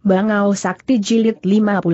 Bangau Sakti Jilid 57.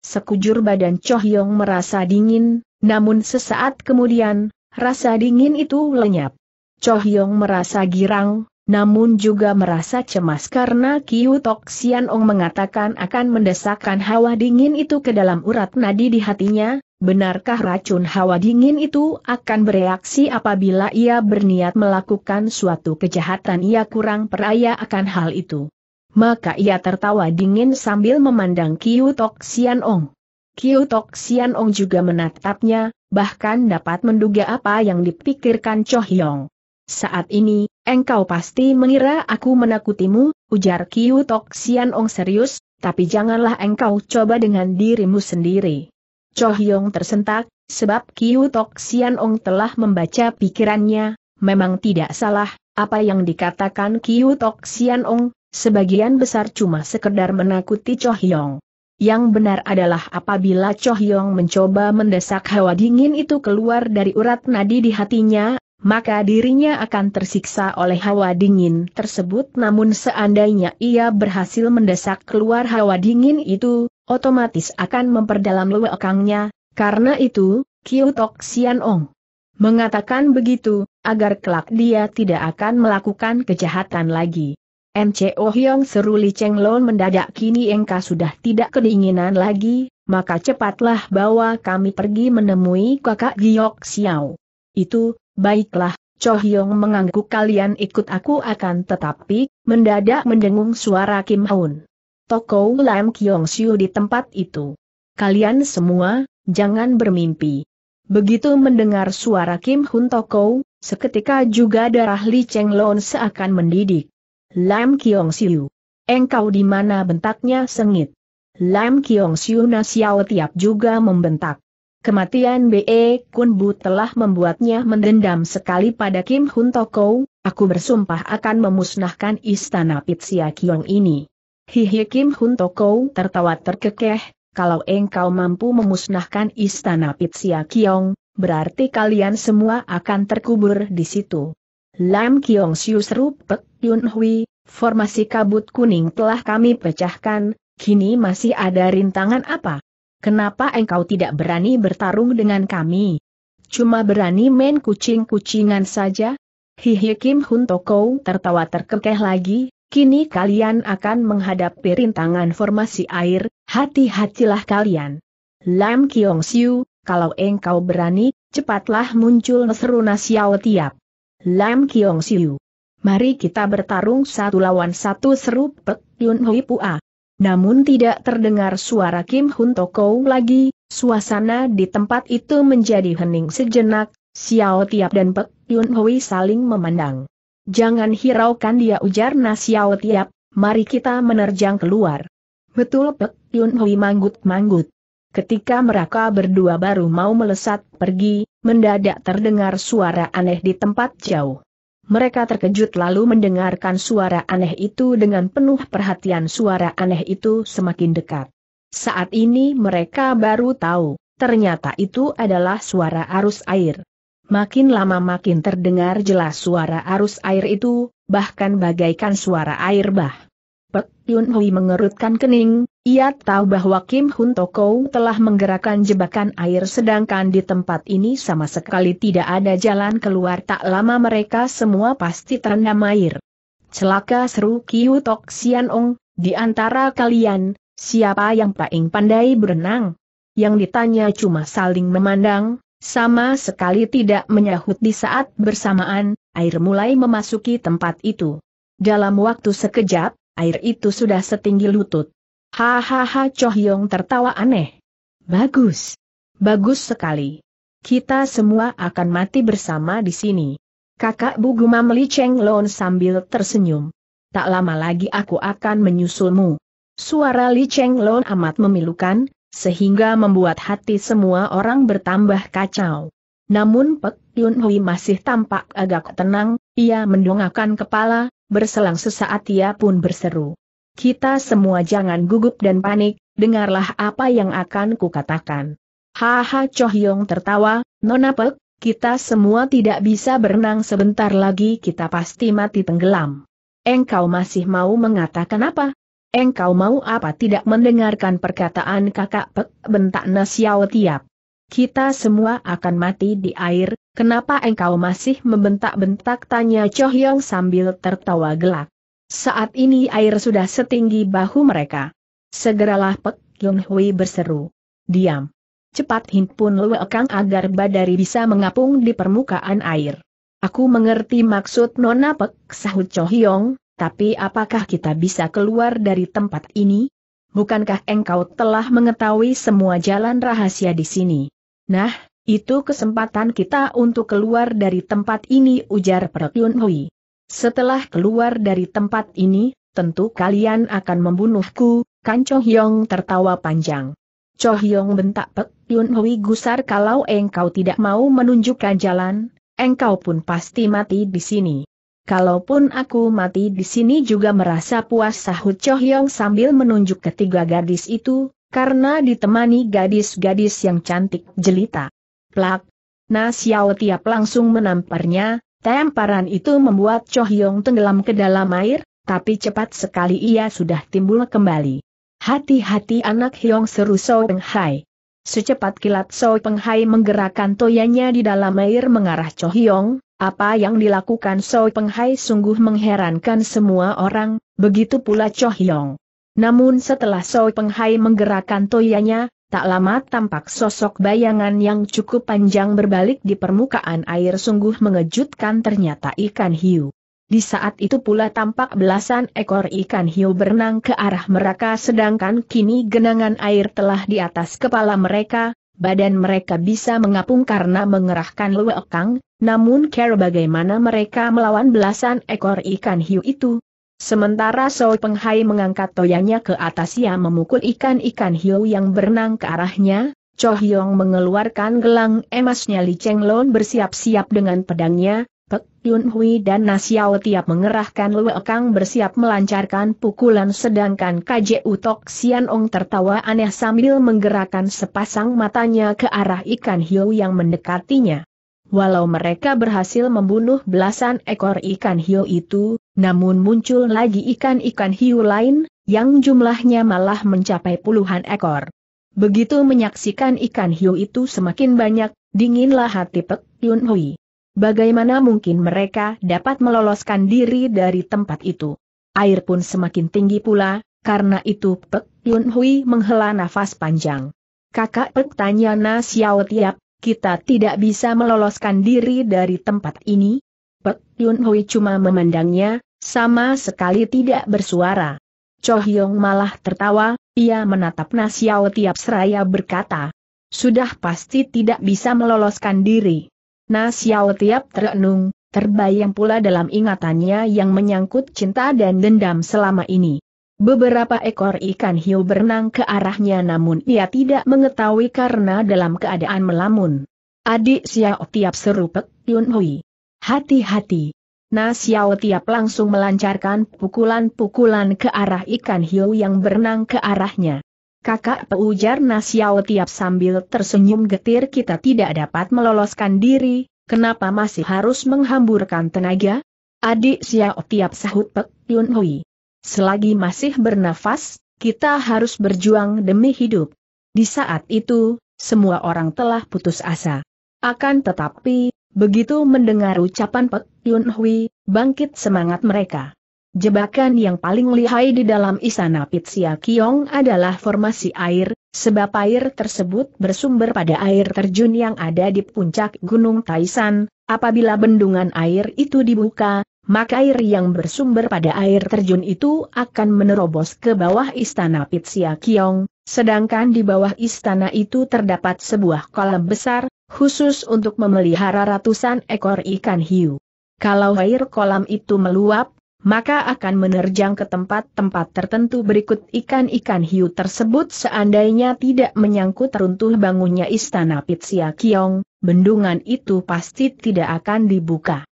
Sekujur badan Choh Yong merasa dingin, namun sesaat kemudian, rasa dingin itu lenyap. Choh Yong merasa girang, namun juga merasa cemas karena Kiu Tok Sian Ong mengatakan akan mendesakkan hawa dingin itu ke dalam urat nadi di hatinya, benarkah racun hawa dingin itu akan bereaksi apabila ia berniat melakukan suatu kejahatan ia kurang peraya akan hal itu. Maka ia tertawa dingin sambil memandang Kiu Tok Sian Ong. Kiu Tok Sian Ong juga menatapnya, bahkan dapat menduga apa yang dipikirkan Cho Hyong. Saat ini, engkau pasti mengira aku menakutimu, ujar Kiu Tok Sian Ong serius, tapi janganlah engkau coba dengan dirimu sendiri. Cho Hyong tersentak, sebab Kiu Tok Sian Ong telah membaca pikirannya, memang tidak salah, apa yang dikatakan Kiu Tok Sian Ong, sebagian besar cuma sekedar menakuti Cho Hyong. Yang benar adalah apabila Cho Hyong mencoba mendesak hawa dingin itu keluar dari urat nadi di hatinya, maka dirinya akan tersiksa oleh hawa dingin tersebut namun seandainya ia berhasil mendesak keluar hawa dingin itu, otomatis akan memperdalam lewekangnya, karena itu, Kiu Tok Sian Ong mengatakan begitu, agar kelak dia tidak akan melakukan kejahatan lagi. MCO oh Hyong seru Li Cheng Lon mendadak kini engkau sudah tidak kedinginan lagi, maka cepatlah bawa kami pergi menemui kakak Giok Xiao. Itu, baiklah, Cho Hyong mengangguk kalian ikut aku akan tetapi, mendadak mendengung suara Kim Hoon. Toko Lam Kiong Siu di tempat itu. Kalian semua, jangan bermimpi. Begitu mendengar suara Kim Hoon Toko, seketika juga darah Li Cheng Lon seakan mendidik. Lam Kiong Siu. Engkau di mana bentaknya sengit. Lam Kiong Siu Nasiao tiap juga membentak. Kematian B.E. Kun Bu telah membuatnya mendendam sekali pada Kim Hun Toko, aku bersumpah akan memusnahkan istana Pitsia Kiong ini. Hihi Kim Hun Toko tertawa terkekeh, kalau engkau mampu memusnahkan istana Pitsia Kiong, berarti kalian semua akan terkubur di situ. Lam Kiong Siu Seru Pek Yun Hui, formasi kabut kuning telah kami pecahkan, kini masih ada rintangan apa? Kenapa engkau tidak berani bertarung dengan kami? Cuma berani main kucing-kucingan saja? Hihi Kim Hun Toko tertawa terkekeh lagi, kini kalian akan menghadapi rintangan formasi air, hati-hatilah kalian. Lam Kiong Siu, kalau engkau berani, cepatlah muncul Seruna Xiao Tiap. Lam Kiong Siu. Mari kita bertarung satu lawan satu seru Pek Yun Hui Pua. Namun tidak terdengar suara Kim Hun Toko lagi, suasana di tempat itu menjadi hening sejenak, Xiao Tiap dan Pek Yun Hui saling memandang. Jangan hiraukan dia ujar Na Xiao Tiap, mari kita menerjang keluar. Betul Pek Yun Hui manggut-manggut. Ketika mereka berdua baru mau melesat pergi, mendadak terdengar suara aneh di tempat jauh. Mereka terkejut lalu mendengarkan suara aneh itu dengan penuh perhatian suara aneh itu semakin dekat. Saat ini mereka baru tahu, ternyata itu adalah suara arus air. Makin lama makin terdengar jelas suara arus air itu, bahkan bagaikan suara air bah. Pek Yun Hui mengerutkan kening, ia tahu bahwa Kim Hun Toko telah menggerakkan jebakan air sedangkan di tempat ini sama sekali tidak ada jalan keluar tak lama mereka semua pasti terendam air. Celaka seru Kiu Tok Sian Ong, di antara kalian, siapa yang paling pandai berenang? Yang ditanya cuma saling memandang, sama sekali tidak menyahut di saat bersamaan, air mulai memasuki tempat itu. Dalam waktu sekejap, air itu sudah setinggi lutut. Hahaha Choh Yong tertawa aneh. Bagus. Bagus sekali. Kita semua akan mati bersama di sini. Kakak Bu gumam Li Cheng Lon sambil tersenyum. Tak lama lagi aku akan menyusulmu. Suara Li Cheng Lon amat memilukan, sehingga membuat hati semua orang bertambah kacau. Namun Pek Yun Hui masih tampak agak tenang, ia mendongakkan kepala, berselang sesaat ia pun berseru. Kita semua jangan gugup dan panik, dengarlah apa yang akan kukatakan. Haha Cho Hyong tertawa, Nona Pek, kita semua tidak bisa berenang sebentar lagi kita pasti mati tenggelam. Engkau masih mau mengatakan apa? Engkau mau apa tidak mendengarkan perkataan kakak Pek bentak Nasiao Tiap kita semua akan mati di air, kenapa engkau masih membentak-bentak tanya Cho Hyong sambil tertawa gelak. Saat ini air sudah setinggi bahu mereka. Segeralah Pek Yun Hui berseru. Diam. Cepat himpun luekang agar badari bisa mengapung di permukaan air. Aku mengerti maksud Nona Pek, sahut Cho Hyong, tapi apakah kita bisa keluar dari tempat ini? Bukankah engkau telah mengetahui semua jalan rahasia di sini? Nah, itu kesempatan kita untuk keluar dari tempat ini ujar Perek Yun Hui. Setelah keluar dari tempat ini, tentu kalian akan membunuhku, Kan Cho Hyong tertawa panjang. Cho Hyong bentak Pek Yun Hui gusar kalau engkau tidak mau menunjukkan jalan, engkau pun pasti mati di sini. Kalaupun aku mati di sini juga merasa puas sahut Cho Hyong sambil menunjuk ketiga gadis itu, karena ditemani gadis-gadis yang cantik jelita. Plak! Nah Xiao Tiap langsung menamparnya, tamparan itu membuat Cho Hyong tenggelam ke dalam air, tapi cepat sekali ia sudah timbul kembali. Hati-hati anak Hyong seru So Peng Hai. Secepat kilat So Peng Hai menggerakkan toyanya di dalam air mengarah Cho Hyong, apa yang dilakukan So Peng Hai sungguh mengherankan semua orang, begitu pula Cho Hyong. Namun setelah Soi Penghai menggerakkan toyanya, tak lama tampak sosok bayangan yang cukup panjang berbalik di permukaan air sungguh mengejutkan ternyata ikan hiu. Di saat itu pula tampak belasan ekor ikan hiu berenang ke arah mereka sedangkan kini genangan air telah di atas kepala mereka, badan mereka bisa mengapung karena mengerahkan luekang, namun care bagaimana mereka melawan belasan ekor ikan hiu itu, Sementara Peng Penghai mengangkat toyanya ke atas ia memukul ikan-ikan hiu yang berenang ke arahnya, Cho Hyong mengeluarkan gelang emasnya Li Cheng Lon bersiap-siap dengan pedangnya, Pek Yun Hui dan Na Xiao tiap mengerahkan Lue Kang bersiap melancarkan pukulan sedangkan KJ Utok Sian Ong tertawa aneh sambil menggerakkan sepasang matanya ke arah ikan hiu yang mendekatinya. Walau mereka berhasil membunuh belasan ekor ikan hiu itu, namun muncul lagi ikan-ikan hiu lain, yang jumlahnya malah mencapai puluhan ekor. Begitu menyaksikan ikan hiu itu semakin banyak, dinginlah hati Pek Yun Hui. Bagaimana mungkin mereka dapat meloloskan diri dari tempat itu? Air pun semakin tinggi pula, karena itu Pek Yun Hui menghela nafas panjang. Kakak Pek tanya Na Xiao Tiap, kita tidak bisa meloloskan diri dari tempat ini? Pek Yun Hui cuma memandangnya, sama sekali tidak bersuara. Cho Hyong malah tertawa, ia menatap Nasiao tiap seraya berkata, sudah pasti tidak bisa meloloskan diri. Nasiao tiap terenung, terbayang pula dalam ingatannya yang menyangkut cinta dan dendam selama ini. Beberapa ekor ikan hiu berenang ke arahnya namun ia tidak mengetahui karena dalam keadaan melamun. Adik Xiao Tiap seru Pek Yun Hui. Hati-hati. Nah Xiao Tiap langsung melancarkan pukulan-pukulan ke arah ikan hiu yang berenang ke arahnya. Kakak peujar nah, Xiao Tiap sambil tersenyum getir kita tidak dapat meloloskan diri, kenapa masih harus menghamburkan tenaga? Adik Xiao Tiap sahut Pek Yun Hui. Selagi masih bernafas, kita harus berjuang demi hidup. Di saat itu, semua orang telah putus asa. Akan tetapi, begitu mendengar ucapan Pek Yun Hui, bangkit semangat mereka. Jebakan yang paling lihai di dalam istana Pitsia Kiong adalah formasi air, sebab air tersebut bersumber pada air terjun yang ada di puncak Gunung Taisan. Apabila bendungan air itu dibuka, maka air yang bersumber pada air terjun itu akan menerobos ke bawah istana Pitsia Kiong, sedangkan di bawah istana itu terdapat sebuah kolam besar, khusus untuk memelihara ratusan ekor ikan hiu. Kalau air kolam itu meluap, maka akan menerjang ke tempat-tempat tertentu berikut ikan-ikan hiu tersebut seandainya tidak menyangkut runtuh bangunnya istana Pitsia Kiong, bendungan itu pasti tidak akan dibuka.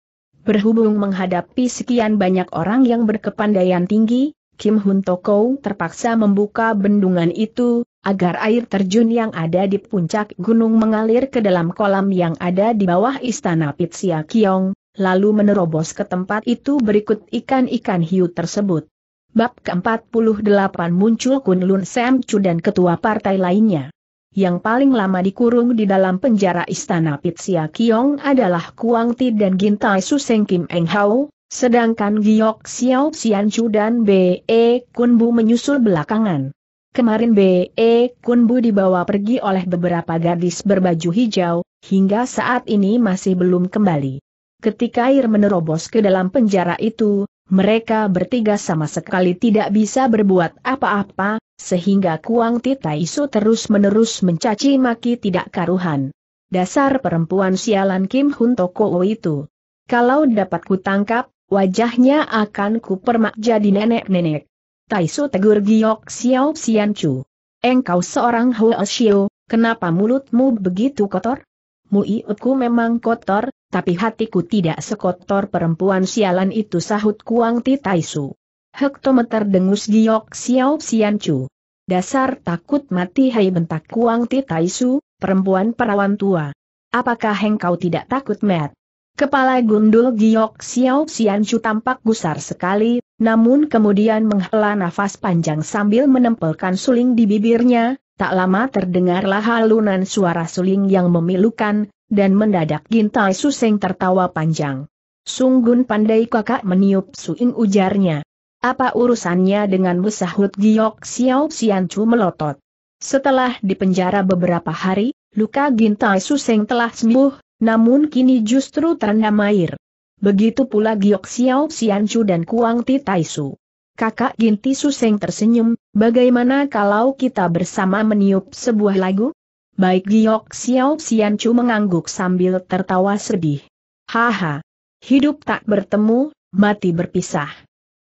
Berhubung menghadapi sekian banyak orang yang berkepandaian tinggi, Kim Hun Toko terpaksa membuka bendungan itu, agar air terjun yang ada di puncak gunung mengalir ke dalam kolam yang ada di bawah istana Pitsia Kiong, lalu menerobos ke tempat itu berikut ikan-ikan hiu tersebut. Bab ke-48 muncul Kun Lun Sam Chu dan ketua partai lainnya yang paling lama dikurung di dalam penjara istana Pitsia Kiong adalah Kuang Ti dan Gintai Suseng Kim Eng Hao, sedangkan Giok Xiao Xian Chu dan B.E. Kun Bu menyusul belakangan. Kemarin B.E. Kun Bu dibawa pergi oleh beberapa gadis berbaju hijau, hingga saat ini masih belum kembali. Ketika air menerobos ke dalam penjara itu, mereka bertiga sama sekali tidak bisa berbuat apa-apa, sehingga Kuang Titaisu terus-menerus mencaci maki tidak karuhan. Dasar perempuan sialan Kim Hun Toko itu. Kalau dapat kutangkap, wajahnya akan kupermak jadi nenek-nenek. Taisu tegur Giok Xiao Xian Chu. Engkau seorang Huo Xiao, kenapa mulutmu begitu kotor? Muiutku memang kotor, tapi hatiku tidak sekotor perempuan sialan itu sahut Kuang Titaisu. Hektometer dengus giok Xiao Xianchu. Dasar takut mati hai bentak Kuang Ti Su, perempuan perawan tua. Apakah engkau tidak takut met? Kepala gundul giok Xiao Xianchu tampak gusar sekali, namun kemudian menghela nafas panjang sambil menempelkan suling di bibirnya, tak lama terdengarlah halunan suara suling yang memilukan, dan mendadak Gintai Suseng tertawa panjang. Sunggun pandai kakak meniup suing ujarnya. Apa urusannya dengan besahut Giok Xiao Xianchu melotot? Setelah dipenjara beberapa hari, luka Gintai Suseng telah sembuh, namun kini justru terendam air. Begitu pula Giok Xiao Xianchu dan Kuang Ti Su. Kakak Ginti Suseng tersenyum, bagaimana kalau kita bersama meniup sebuah lagu? Baik Giok Xiao Xianchu mengangguk sambil tertawa sedih. Haha. Hidup tak bertemu, mati berpisah.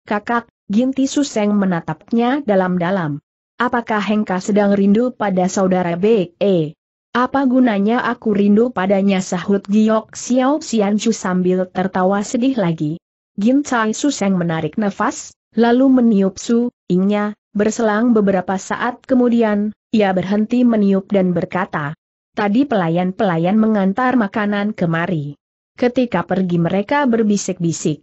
Kakak, Ginti Suseng menatapnya dalam-dalam. Apakah Hengka sedang rindu pada saudara B.E.? Apa gunanya aku rindu padanya sahut Giok Xiao Xianchu sambil tertawa sedih lagi. Gintai Suseng menarik nafas, lalu meniup su, ingnya, berselang beberapa saat kemudian, ia berhenti meniup dan berkata, Tadi pelayan-pelayan mengantar makanan kemari. Ketika pergi mereka berbisik-bisik.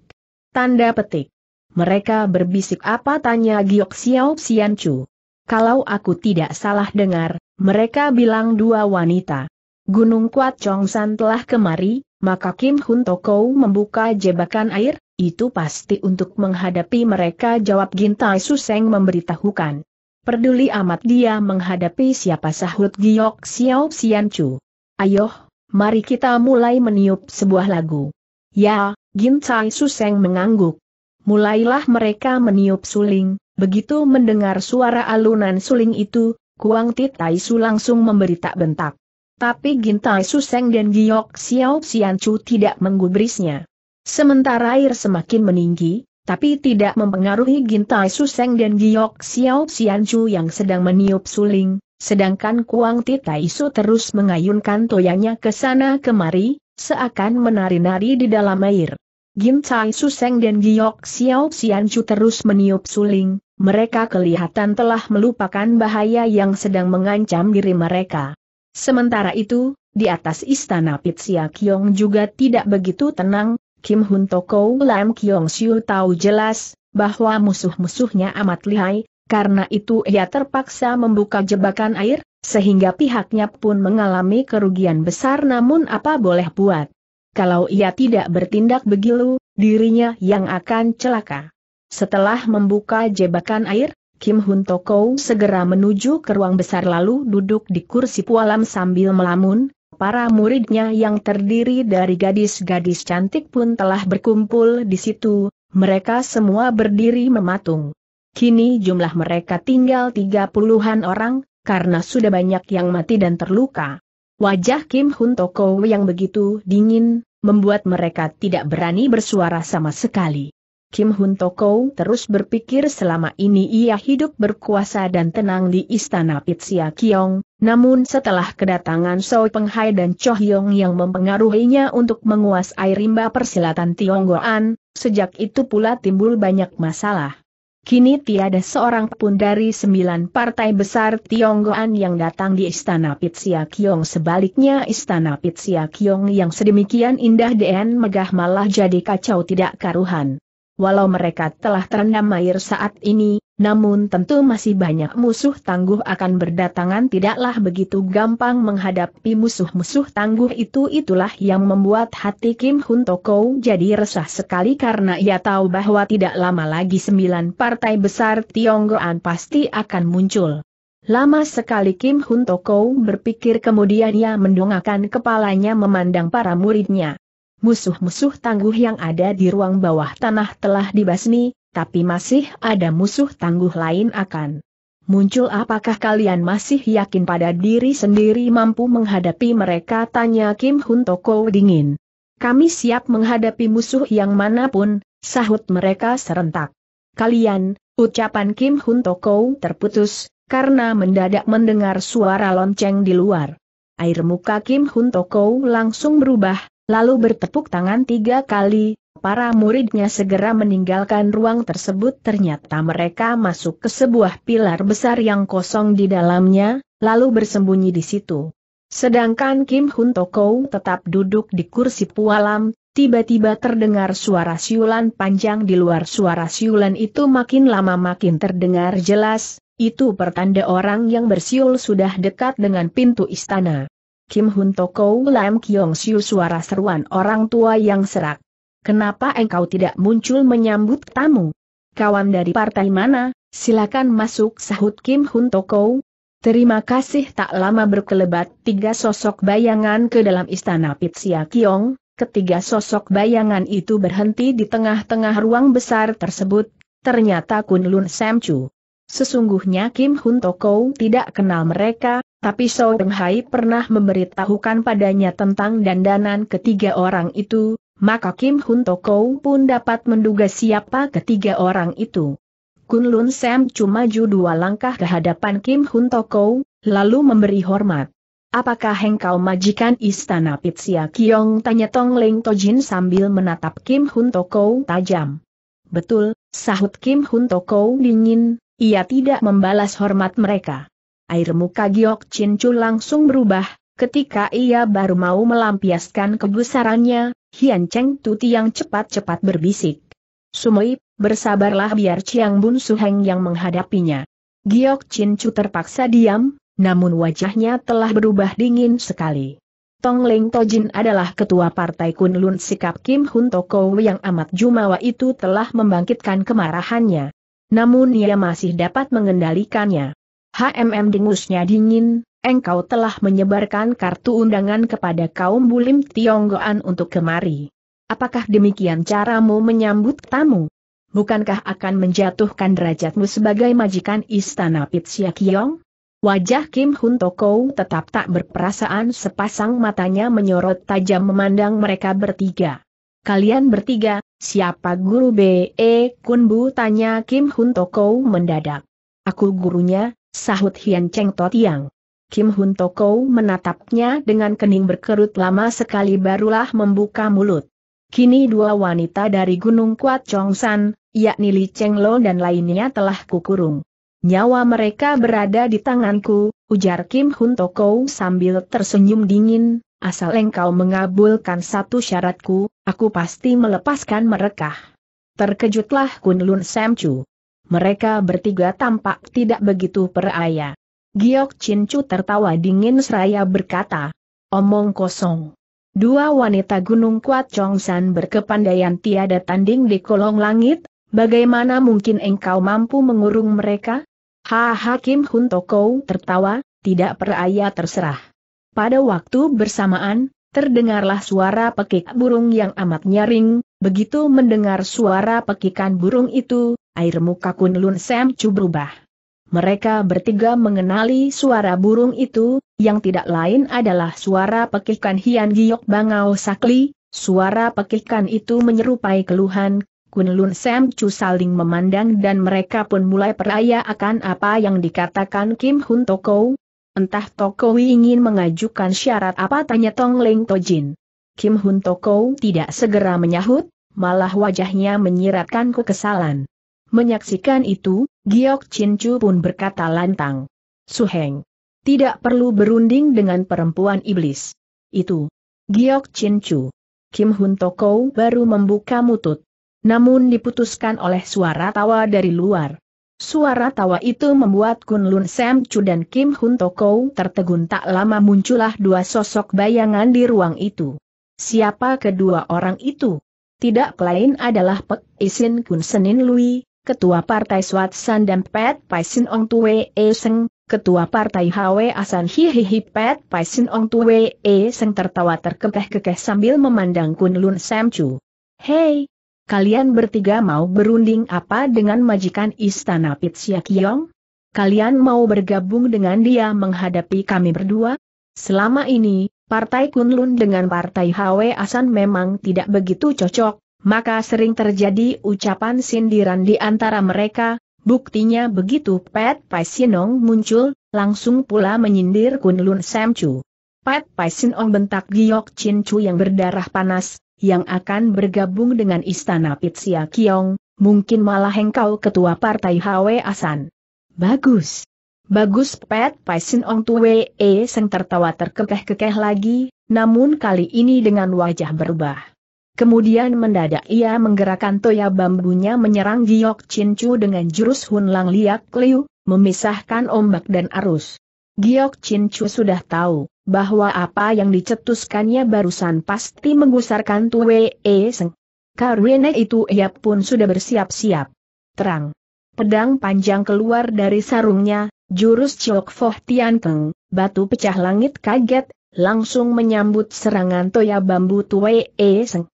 Tanda petik. Mereka berbisik apa tanya Giok Xiao Xian Chu. Kalau aku tidak salah dengar, mereka bilang dua wanita. Gunung Kuat Chong San telah kemari, maka Kim Hun Toko membuka jebakan air, itu pasti untuk menghadapi mereka jawab Gintai Suseng memberitahukan. Perduli amat dia menghadapi siapa sahut Giok Xiao Xian Chu. Ayoh, mari kita mulai meniup sebuah lagu. Ya, Gintai Suseng mengangguk mulailah mereka meniup suling, begitu mendengar suara alunan suling itu, Kuang Titai Su langsung memberi tak bentak. Tapi Gintai Suseng dan Giok Xiao Xianchu tidak menggubrisnya. Sementara air semakin meninggi, tapi tidak mempengaruhi Gintai Suseng dan Giok Xiao Xianchu yang sedang meniup suling, sedangkan Kuang Titai Su terus mengayunkan toyanya ke sana kemari, seakan menari-nari di dalam air. Gim Tai Suseng dan Giok Xiao Xianju terus meniup suling, mereka kelihatan telah melupakan bahaya yang sedang mengancam diri mereka. Sementara itu, di atas istana Pitsia Kiong juga tidak begitu tenang, Kim Hun Toko Lam Kyong Siu tahu jelas, bahwa musuh-musuhnya amat lihai, karena itu ia terpaksa membuka jebakan air, sehingga pihaknya pun mengalami kerugian besar namun apa boleh buat kalau ia tidak bertindak begitu, dirinya yang akan celaka. Setelah membuka jebakan air, Kim Hun Toko segera menuju ke ruang besar lalu duduk di kursi pualam sambil melamun, para muridnya yang terdiri dari gadis-gadis cantik pun telah berkumpul di situ, mereka semua berdiri mematung. Kini jumlah mereka tinggal tiga puluhan orang, karena sudah banyak yang mati dan terluka. Wajah Kim Hun Toko yang begitu dingin, membuat mereka tidak berani bersuara sama sekali. Kim Hun Toko terus berpikir selama ini ia hidup berkuasa dan tenang di istana Pitsia Kiong, namun setelah kedatangan Peng Hai dan Cho Hyong yang mempengaruhinya untuk menguasai rimba persilatan Tionggoan, sejak itu pula timbul banyak masalah. Kini tiada seorang pun dari sembilan partai besar Tionggoan yang datang di Istana Pitsia Kiong. Sebaliknya Istana Pitsia Kiong yang sedemikian indah dan megah malah jadi kacau tidak karuhan. Walau mereka telah terendam air saat ini, namun tentu masih banyak musuh tangguh akan berdatangan tidaklah begitu gampang menghadapi musuh-musuh tangguh itu itulah yang membuat hati Kim Hun Toko jadi resah sekali karena ia tahu bahwa tidak lama lagi sembilan partai besar Tionggoan pasti akan muncul. Lama sekali Kim Hun Toko berpikir kemudian ia mendongakkan kepalanya memandang para muridnya. Musuh-musuh tangguh yang ada di ruang bawah tanah telah dibasmi, tapi masih ada musuh tangguh lain akan muncul apakah kalian masih yakin pada diri sendiri mampu menghadapi mereka tanya Kim Hun Toko dingin. Kami siap menghadapi musuh yang manapun, sahut mereka serentak. Kalian, ucapan Kim Hun Toko terputus, karena mendadak mendengar suara lonceng di luar. Air muka Kim Hun Toko langsung berubah, lalu bertepuk tangan tiga kali, para muridnya segera meninggalkan ruang tersebut ternyata mereka masuk ke sebuah pilar besar yang kosong di dalamnya, lalu bersembunyi di situ. Sedangkan Kim Hun Toko tetap duduk di kursi pualam, tiba-tiba terdengar suara siulan panjang di luar suara siulan itu makin lama makin terdengar jelas, itu pertanda orang yang bersiul sudah dekat dengan pintu istana. Kim Hun Toko Lam Kiong Siu suara seruan orang tua yang serak. Kenapa engkau tidak muncul menyambut tamu? Kawan dari partai mana? Silakan masuk sahut Kim Hun Toko. Terima kasih tak lama berkelebat tiga sosok bayangan ke dalam istana Pitsia Kiong, ketiga sosok bayangan itu berhenti di tengah-tengah ruang besar tersebut, ternyata Kun Lun Sam Chu. Sesungguhnya Kim Hun Toko tidak kenal mereka, tapi Song Hai pernah memberitahukan padanya tentang dandanan ketiga orang itu, maka Kim Hun Toko pun dapat menduga siapa ketiga orang itu. Kun Lun Sam cuma maju dua langkah ke hadapan Kim Hun Toko, lalu memberi hormat. Apakah hengkau majikan istana Pitsia Kiong? Tanya Tong Leng Tojin sambil menatap Kim Hun Toko tajam. Betul, sahut Kim Hun Toko dingin, ia tidak membalas hormat mereka. Air muka Giok Chin Chu langsung berubah, ketika ia baru mau melampiaskan kegusarannya, Hian Cheng Tuti yang cepat-cepat berbisik. Sumoi, bersabarlah biar Chiang Bun Su Heng yang menghadapinya. Giok Chin Chu terpaksa diam, namun wajahnya telah berubah dingin sekali. Tong Leng Tojin adalah ketua partai Kun Lun sikap Kim Hun Toko yang amat jumawa itu telah membangkitkan kemarahannya. Namun ia masih dapat mengendalikannya. HMM dingusnya dingin, engkau telah menyebarkan kartu undangan kepada kaum bulim Tionggoan untuk kemari. Apakah demikian caramu menyambut tamu? Bukankah akan menjatuhkan derajatmu sebagai majikan istana Pitsia Kiong? Wajah Kim Hun Tokou tetap tak berperasaan sepasang matanya menyorot tajam memandang mereka bertiga. Kalian bertiga, siapa guru B.E. Kunbu tanya Kim Hun Tokou mendadak. Aku gurunya, sahut Hian Cheng Totiang. Kim Hun Toko menatapnya dengan kening berkerut lama sekali barulah membuka mulut. Kini dua wanita dari Gunung Kuat Chongsan, yakni Li Cheng Lo dan lainnya telah kukurung. Nyawa mereka berada di tanganku, ujar Kim Hun Toko sambil tersenyum dingin, asal engkau mengabulkan satu syaratku, aku pasti melepaskan mereka. Terkejutlah Kunlun Lun Sam Chu. Mereka bertiga tampak tidak begitu peraya. Giok Chin Chu tertawa dingin seraya berkata, omong kosong. Dua wanita Gunung Kuat Chong San berkepandaian tiada tanding di kolong langit, bagaimana mungkin engkau mampu mengurung mereka? Ha Hakim Hun Toko tertawa, tidak peraya terserah. Pada waktu bersamaan, terdengarlah suara pekik burung yang amat nyaring, begitu mendengar suara pekikan burung itu, air muka Kunlun Sam Chu berubah mereka bertiga mengenali suara burung itu, yang tidak lain adalah suara pekikan Hian Giok Bangau Sakli, suara pekikan itu menyerupai keluhan, Kunlun Sam Chu saling memandang dan mereka pun mulai peraya akan apa yang dikatakan Kim Hun Toko. Entah Tokowi ingin mengajukan syarat apa tanya Tong Leng Tojin. Kim Hun Toko tidak segera menyahut, malah wajahnya menyiratkan kekesalan. Menyaksikan itu, Giok Chin Chu pun berkata lantang. Suheng. Tidak perlu berunding dengan perempuan iblis. Itu. Giok Chin Chu. Kim Hun Toko baru membuka mutut. Namun diputuskan oleh suara tawa dari luar. Suara tawa itu membuat Kun Lun Sam Chu dan Kim Hun Toko tertegun tak lama muncullah dua sosok bayangan di ruang itu. Siapa kedua orang itu? Tidak lain adalah Pek Isin Kun Senin Lui, Ketua Partai San dan Pet Sin Ong Tue E Seng, Ketua Partai Hwe Asan Hihihi Pet Sin Ong Tue E Seng tertawa terkekeh-kekeh sambil memandang Kun Lun Sam Chu. Hei, kalian bertiga mau berunding apa dengan majikan istana Pit Pitsia Kiong? Kalian mau bergabung dengan dia menghadapi kami berdua? Selama ini, Partai Kunlun dengan Partai Hwe Asan memang tidak begitu cocok, maka sering terjadi ucapan sindiran di antara mereka, buktinya begitu Pet Pai Sinong muncul, langsung pula menyindir Kun Lun Sam Chu. Pet Pai Sinong bentak Giok Chin Chu yang berdarah panas, yang akan bergabung dengan istana Pitsia Kiong, mungkin malah engkau ketua partai Hwe Asan. Bagus. Bagus Pet Sinong Tu Wei E Seng tertawa terkekeh-kekeh lagi, namun kali ini dengan wajah berubah. Kemudian mendadak ia menggerakkan toya bambunya menyerang Giok Chin dengan jurus Hunlang Liak Liu, memisahkan ombak dan arus. Giok Chin sudah tahu bahwa apa yang dicetuskannya barusan pasti menggusarkan Tue E Seng. Karena itu ia pun sudah bersiap-siap. Terang. Pedang panjang keluar dari sarungnya, jurus Chok Foh Tian Keng, batu pecah langit kaget, langsung menyambut serangan toya bambu Tue E Seng.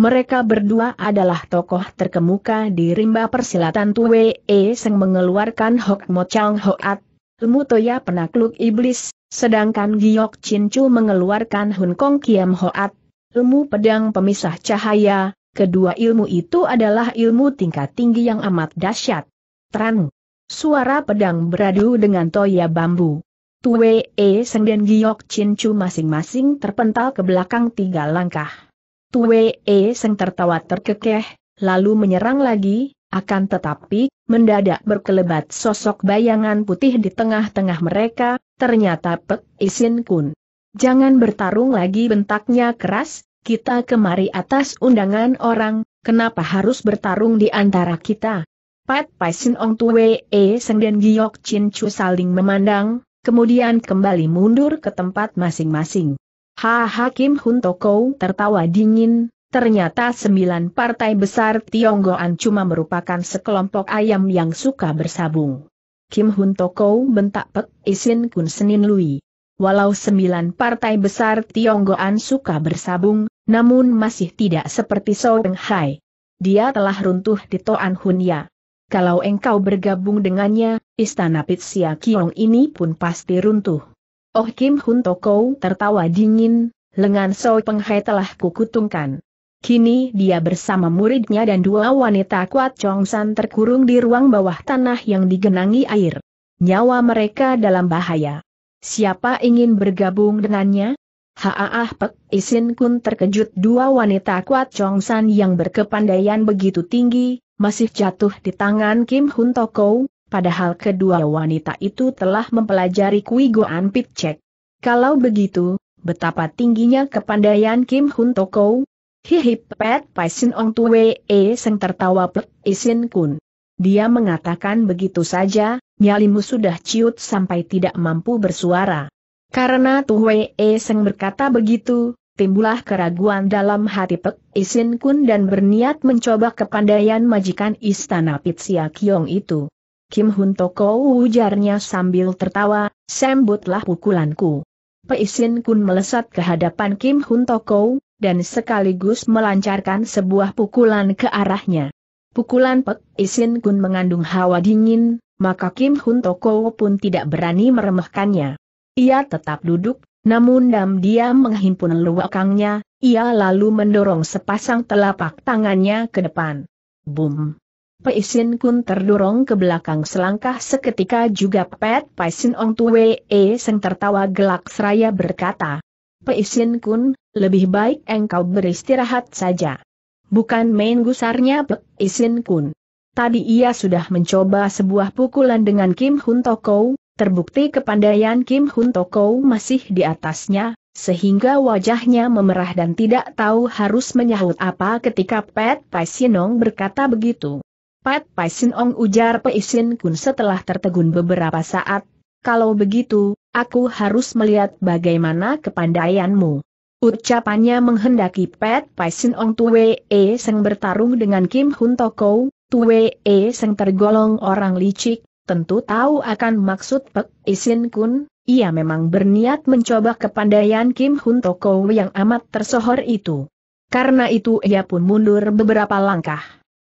Mereka berdua adalah tokoh terkemuka di rimba persilatan Tue E Seng mengeluarkan Hok Mo Chang Hoat, Ilmu Toya Penakluk Iblis, sedangkan Giok Chin Chu mengeluarkan Hun Kong Kiam Hoat, Ilmu Pedang Pemisah Cahaya, kedua ilmu itu adalah ilmu tingkat tinggi yang amat dahsyat. Terang. Suara pedang beradu dengan Toya Bambu. Tue E Seng dan Giok Chin Chu masing-masing terpental ke belakang tiga langkah. Tue E Seng tertawa terkekeh, lalu menyerang lagi, akan tetapi, mendadak berkelebat sosok bayangan putih di tengah-tengah mereka, ternyata Pek Isin Kun. Jangan bertarung lagi bentaknya keras, kita kemari atas undangan orang, kenapa harus bertarung di antara kita? Pat Pai Sin Ong Tue E Seng dan Giok Chin Chu saling memandang, kemudian kembali mundur ke tempat masing-masing. Ha Hakim Toko tertawa dingin, ternyata sembilan partai besar Tionggoan cuma merupakan sekelompok ayam yang suka bersabung. Kim Toko bentak Pek Isin Kun Senin Lui. Walau sembilan partai besar Tionggoan suka bersabung, namun masih tidak seperti Soeng Hai. Dia telah runtuh di Toan Hunya. Kalau engkau bergabung dengannya, istana Pitsia Kiong ini pun pasti runtuh. Oh Kim Hun Toko tertawa dingin, lengan So Peng Hai telah kukutungkan. Kini dia bersama muridnya dan dua wanita kuat Chong San terkurung di ruang bawah tanah yang digenangi air. Nyawa mereka dalam bahaya. Siapa ingin bergabung dengannya? Haaah Pek Isin Kun terkejut dua wanita kuat Chong San yang berkepandaian begitu tinggi, masih jatuh di tangan Kim Hun Tokou padahal kedua wanita itu telah mempelajari Kui Goan Kalau begitu, betapa tingginya kepandaian Kim Hun Toko. Hihi, pet Sin ong tue e seng tertawa pek isin kun. Dia mengatakan begitu saja, nyalimu sudah ciut sampai tidak mampu bersuara. Karena tue e seng berkata begitu, timbulah keraguan dalam hati pek isin kun dan berniat mencoba kepandaian majikan istana Pitsia Kiong itu. Kim Hun Toko ujarnya sambil tertawa, sembutlah pukulanku. Peisin Kun melesat ke hadapan Kim Hun Toko, dan sekaligus melancarkan sebuah pukulan ke arahnya. Pukulan Peisin Kun mengandung hawa dingin, maka Kim Hun Toko pun tidak berani meremehkannya. Ia tetap duduk, namun dam dia menghimpun luakangnya, ia lalu mendorong sepasang telapak tangannya ke depan. Boom! Peisin Kun terdorong ke belakang selangkah seketika juga Pet Paisin Ong Tue E Seng tertawa gelak seraya berkata. Peisin Kun, lebih baik engkau beristirahat saja. Bukan main gusarnya Peisin Kun. Tadi ia sudah mencoba sebuah pukulan dengan Kim Hun Toko, terbukti kepandaian Kim Hun Toko masih di atasnya, sehingga wajahnya memerah dan tidak tahu harus menyahut apa ketika Pet Ong berkata begitu. Pat Sin Ong ujar Sin Kun setelah tertegun beberapa saat, kalau begitu, aku harus melihat bagaimana kepandaianmu. Ucapannya menghendaki Pat Sin Ong Wei E Seng bertarung dengan Kim Hun Tu Wei E Seng tergolong orang licik, tentu tahu akan maksud Pek Isin Kun, ia memang berniat mencoba kepandaian Kim Hun Tokou yang amat tersohor itu. Karena itu ia pun mundur beberapa langkah.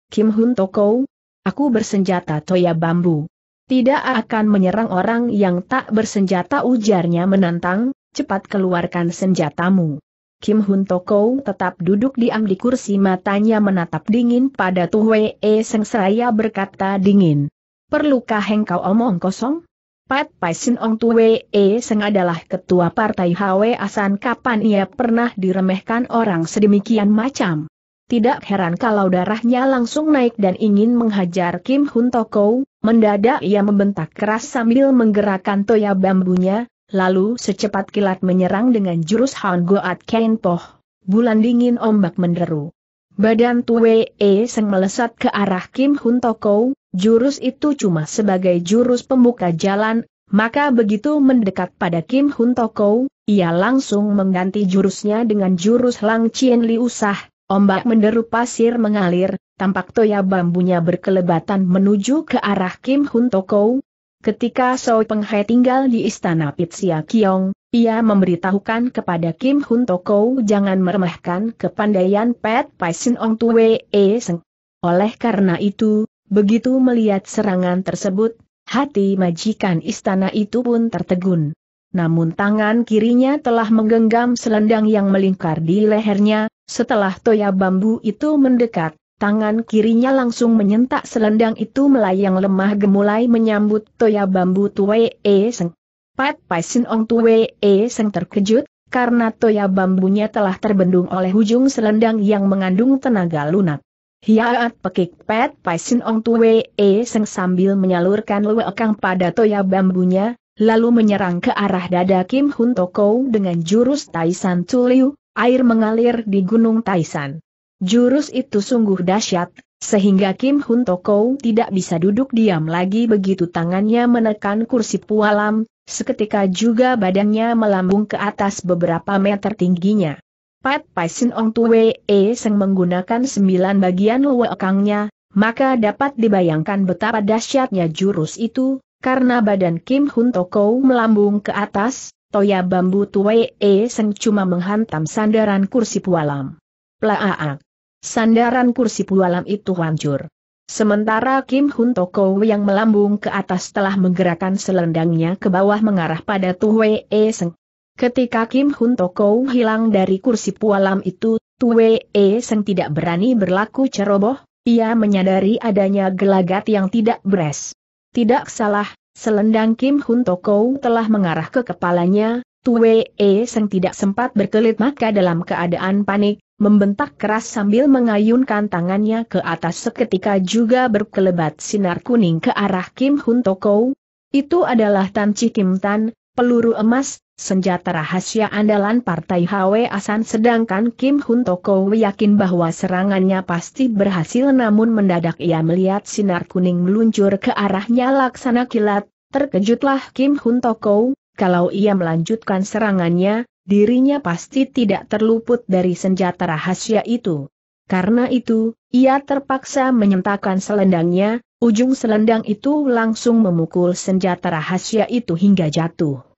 Kim Hun Toko, aku bersenjata toya bambu. Tidak akan menyerang orang yang tak bersenjata ujarnya menantang, cepat keluarkan senjatamu. Kim Hun Toko tetap duduk diam di kursi matanya menatap dingin pada Tuhwe E Seng Seraya berkata dingin. Perlukah engkau omong kosong? Pat Pai Sin Ong Tuhwe E Seng adalah ketua partai HW Asan kapan ia pernah diremehkan orang sedemikian macam. Tidak heran kalau darahnya langsung naik dan ingin menghajar Kim Hun Toko, mendadak ia membentak keras sambil menggerakkan toya bambunya, lalu secepat kilat menyerang dengan jurus Han Goat Ken Poh. Bulan dingin ombak menderu. Badan Tue E Seng melesat ke arah Kim Hun Toko, jurus itu cuma sebagai jurus pembuka jalan, maka begitu mendekat pada Kim Hun Toko, ia langsung mengganti jurusnya dengan jurus Lang Chien Usah. Ombak ya. menderu pasir mengalir, tampak toya bambunya berkelebatan menuju ke arah Kim Hun Tokou. Ketika Peng Hai tinggal di istana Pitsia Kiong, ia memberitahukan kepada Kim Hun Tokou jangan meremehkan kepandaian Pet Sin Ong Tue E Seng. Oleh karena itu, begitu melihat serangan tersebut, hati majikan istana itu pun tertegun. Namun tangan kirinya telah menggenggam selendang yang melingkar di lehernya, setelah toya bambu itu mendekat, tangan kirinya langsung menyentak selendang itu melayang lemah gemulai menyambut toya bambu Tue E Seng. Pat Pai Sin Ong Tue E Seng terkejut, karena toya bambunya telah terbendung oleh ujung selendang yang mengandung tenaga lunak. Hiaat pekik Pai Sin ong tuwe e seng sambil menyalurkan luekang pada toya bambunya, lalu menyerang ke arah dada Kim Hun Tokou dengan jurus Taisan Tuliu, air mengalir di Gunung Taisan. Jurus itu sungguh dahsyat, sehingga Kim Hun Toko tidak bisa duduk diam lagi begitu tangannya menekan kursi pualam, seketika juga badannya melambung ke atas beberapa meter tingginya. Pat Pai Sin Ong Wei E Seng menggunakan sembilan bagian luwekangnya, maka dapat dibayangkan betapa dahsyatnya jurus itu, karena badan Kim Hun Toko melambung ke atas, Toya bambu Tue E Seng cuma menghantam sandaran kursi pualam. Plaaak. Sandaran kursi pualam itu hancur. Sementara Kim Hun Toko yang melambung ke atas telah menggerakkan selendangnya ke bawah mengarah pada Tue E Seng. Ketika Kim Hun Toko hilang dari kursi pualam itu, Tue E Seng tidak berani berlaku ceroboh, ia menyadari adanya gelagat yang tidak beres. Tidak salah, Selendang Kim Hun Toko telah mengarah ke kepalanya, Tue E Seng tidak sempat berkelit maka dalam keadaan panik, membentak keras sambil mengayunkan tangannya ke atas seketika juga berkelebat sinar kuning ke arah Kim Hun Toko. Itu adalah Tan Chi Kim Tan, peluru emas, senjata rahasia andalan partai HW Asan sedangkan Kim Hun Toko yakin bahwa serangannya pasti berhasil namun mendadak ia melihat sinar kuning meluncur ke arahnya laksana kilat, terkejutlah Kim Hun Toko, kalau ia melanjutkan serangannya, dirinya pasti tidak terluput dari senjata rahasia itu. Karena itu, ia terpaksa menyentakkan selendangnya, ujung selendang itu langsung memukul senjata rahasia itu hingga jatuh.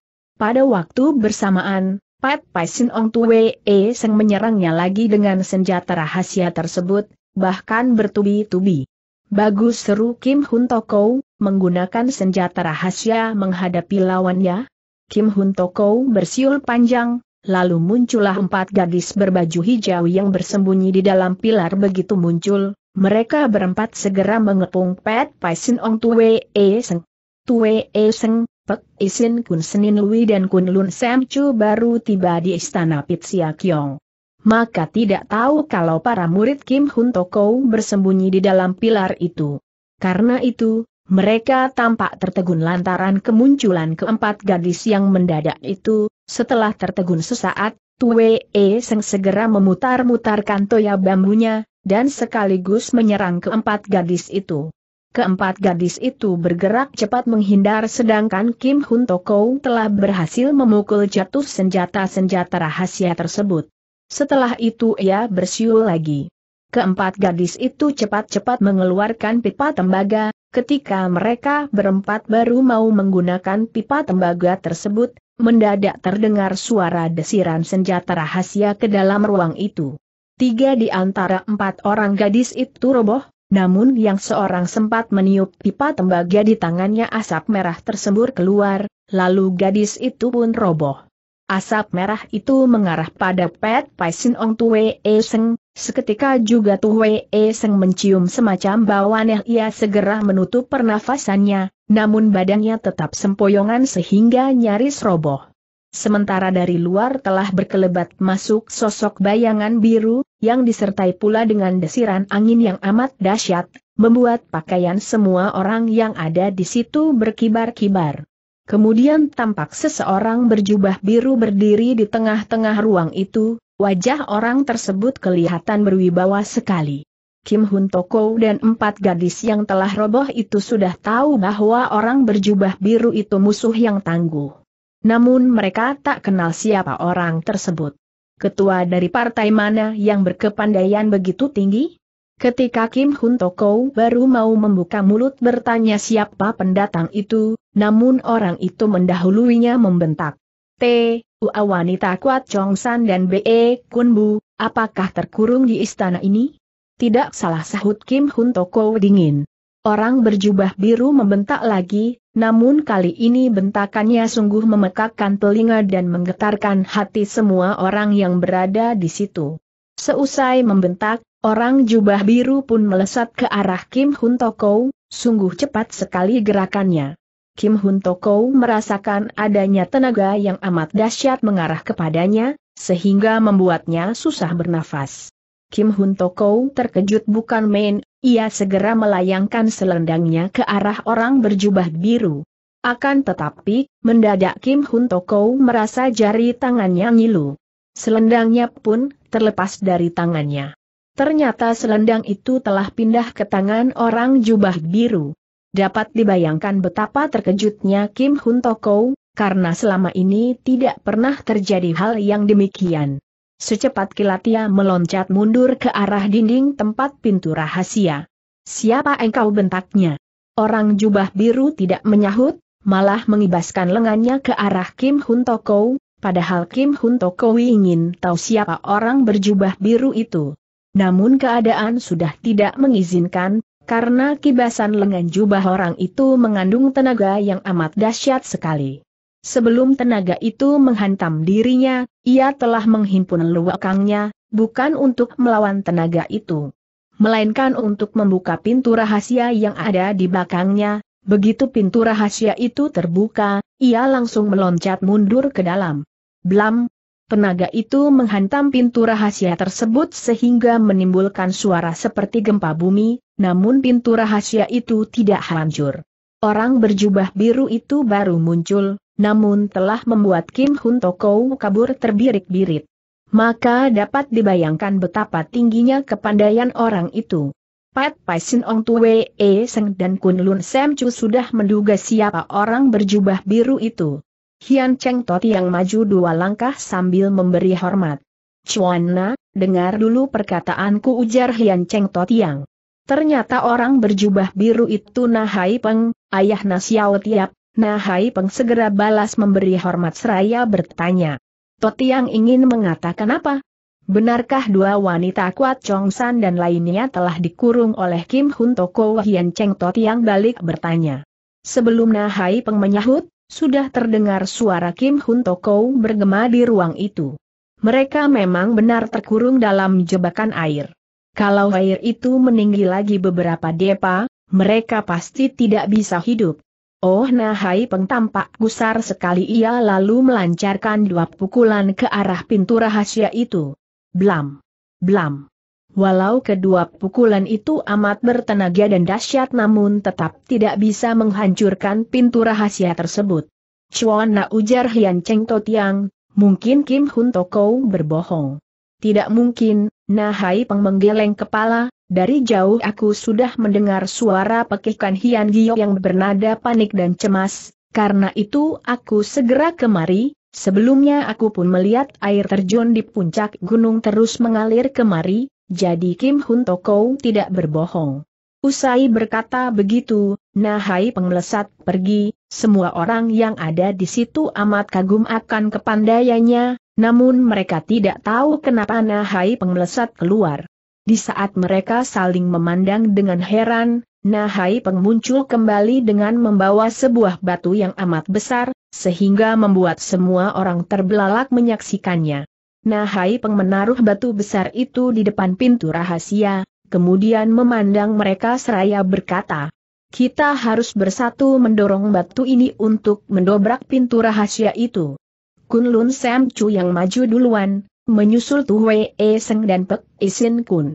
Pada waktu bersamaan, Pat Paisin Ong Tue E Seng menyerangnya lagi dengan senjata rahasia tersebut, bahkan bertubi-tubi. Bagus seru Kim Hun Toko, menggunakan senjata rahasia menghadapi lawannya. Kim Hun Toko bersiul panjang, lalu muncullah empat gadis berbaju hijau yang bersembunyi di dalam pilar begitu muncul. Mereka berempat segera mengepung Pat Paisin Ong Tue E Seng. Tue E Seng, Pek Isin Kun Senin Lui dan Kun Lun Sam Chu baru tiba di istana Pitsiakyong. Maka tidak tahu kalau para murid Kim Hun Toko bersembunyi di dalam pilar itu. Karena itu, mereka tampak tertegun lantaran kemunculan keempat gadis yang mendadak itu, setelah tertegun sesaat, Tue E Seng segera memutar-mutarkan toya bambunya, dan sekaligus menyerang keempat gadis itu. Keempat gadis itu bergerak cepat menghindar sedangkan Kim Hun Toko telah berhasil memukul jatuh senjata-senjata rahasia tersebut. Setelah itu ia bersiul lagi. Keempat gadis itu cepat-cepat mengeluarkan pipa tembaga, ketika mereka berempat baru mau menggunakan pipa tembaga tersebut, mendadak terdengar suara desiran senjata rahasia ke dalam ruang itu. Tiga di antara empat orang gadis itu roboh, namun yang seorang sempat meniup pipa tembaga di tangannya asap merah tersembur keluar, lalu gadis itu pun roboh. Asap merah itu mengarah pada Pet Pai Sin Ong Tue E Seng, seketika juga Tue E Seng mencium semacam bau aneh ia segera menutup pernafasannya, namun badannya tetap sempoyongan sehingga nyaris roboh. Sementara dari luar telah berkelebat masuk sosok bayangan biru, yang disertai pula dengan desiran angin yang amat dahsyat, membuat pakaian semua orang yang ada di situ berkibar-kibar. Kemudian tampak seseorang berjubah biru berdiri di tengah-tengah ruang itu, wajah orang tersebut kelihatan berwibawa sekali. Kim Hun Toko dan empat gadis yang telah roboh itu sudah tahu bahwa orang berjubah biru itu musuh yang tangguh. Namun mereka tak kenal siapa orang tersebut. Ketua dari partai mana yang berkepandaian begitu tinggi? Ketika Kim Hun Toko baru mau membuka mulut bertanya siapa pendatang itu, namun orang itu mendahuluinya membentak. T. Ua wanita kuat Chong San dan B.E. Bu, apakah terkurung di istana ini? Tidak salah sahut Kim Hun Toko dingin. Orang berjubah biru membentak lagi, namun kali ini bentakannya sungguh memekakkan telinga dan menggetarkan hati semua orang yang berada di situ. Seusai membentak, orang jubah biru pun melesat ke arah Kim Hun Toko, sungguh cepat sekali gerakannya. Kim Hun Toko merasakan adanya tenaga yang amat dahsyat mengarah kepadanya, sehingga membuatnya susah bernafas. Kim Hun Toko terkejut bukan main, ia segera melayangkan selendangnya ke arah orang berjubah biru. Akan tetapi, mendadak Kim Hun Toko merasa jari tangannya ngilu. Selendangnya pun terlepas dari tangannya. Ternyata selendang itu telah pindah ke tangan orang jubah biru. Dapat dibayangkan betapa terkejutnya Kim Hun Toko, karena selama ini tidak pernah terjadi hal yang demikian. Secepat kilat ia meloncat mundur ke arah dinding tempat pintu rahasia. Siapa engkau bentaknya? Orang jubah biru tidak menyahut, malah mengibaskan lengannya ke arah Kim Hun Toko, padahal Kim Hun Toko ingin tahu siapa orang berjubah biru itu. Namun keadaan sudah tidak mengizinkan, karena kibasan lengan jubah orang itu mengandung tenaga yang amat dahsyat sekali. Sebelum tenaga itu menghantam dirinya, ia telah menghimpun luakangnya, bukan untuk melawan tenaga itu. Melainkan untuk membuka pintu rahasia yang ada di belakangnya, begitu pintu rahasia itu terbuka, ia langsung meloncat mundur ke dalam. Blam! Tenaga itu menghantam pintu rahasia tersebut sehingga menimbulkan suara seperti gempa bumi, namun pintu rahasia itu tidak hancur. Orang berjubah biru itu baru muncul, namun telah membuat Kim Hun Toko kabur terbirik-birit. Maka dapat dibayangkan betapa tingginya kepandaian orang itu. Pat Pai Sin Ong Wei E Seng dan Kun Lun Sam Chu sudah menduga siapa orang berjubah biru itu. Hian Cheng Toti yang maju dua langkah sambil memberi hormat. Chuan Na, dengar dulu perkataanku ujar Hian Cheng yang. Ternyata orang berjubah biru itu Nahai Peng, ayah Nasiao Tiap, Nahai Peng segera balas memberi hormat seraya bertanya. Totiang ingin mengatakan apa? Benarkah dua wanita kuat Chong San dan lainnya telah dikurung oleh Kim Hun Toko Hian Cheng Totiang balik bertanya. Sebelum Nahai Peng menyahut, sudah terdengar suara Kim Hun Toko bergema di ruang itu. Mereka memang benar terkurung dalam jebakan air. Kalau air itu meninggi lagi beberapa depa, mereka pasti tidak bisa hidup. Oh Nahai Peng tampak gusar sekali ia lalu melancarkan dua pukulan ke arah pintu rahasia itu. Blam! Blam! Walau kedua pukulan itu amat bertenaga dan dahsyat namun tetap tidak bisa menghancurkan pintu rahasia tersebut. Chuan Na ujar Hian Cheng To Tiang, mungkin Kim Hun Tokou berbohong. Tidak mungkin, Nahai Hai Peng menggeleng kepala, dari jauh aku sudah mendengar suara pekikan Hian Giok yang bernada panik dan cemas, karena itu aku segera kemari, sebelumnya aku pun melihat air terjun di puncak gunung terus mengalir kemari, jadi Kim Hun Toko tidak berbohong. Usai berkata begitu, Nahai penglesat pergi, semua orang yang ada di situ amat kagum akan kepandaiannya, namun mereka tidak tahu kenapa Nahai penglesat keluar. Di saat mereka saling memandang dengan heran, Nahai Peng muncul kembali dengan membawa sebuah batu yang amat besar, sehingga membuat semua orang terbelalak menyaksikannya. Nahai Peng menaruh batu besar itu di depan pintu rahasia, kemudian memandang mereka seraya berkata, kita harus bersatu mendorong batu ini untuk mendobrak pintu rahasia itu. Kunlun Sam Chu yang maju duluan, menyusul Tu Wei Seng dan Pek Isin e Kun.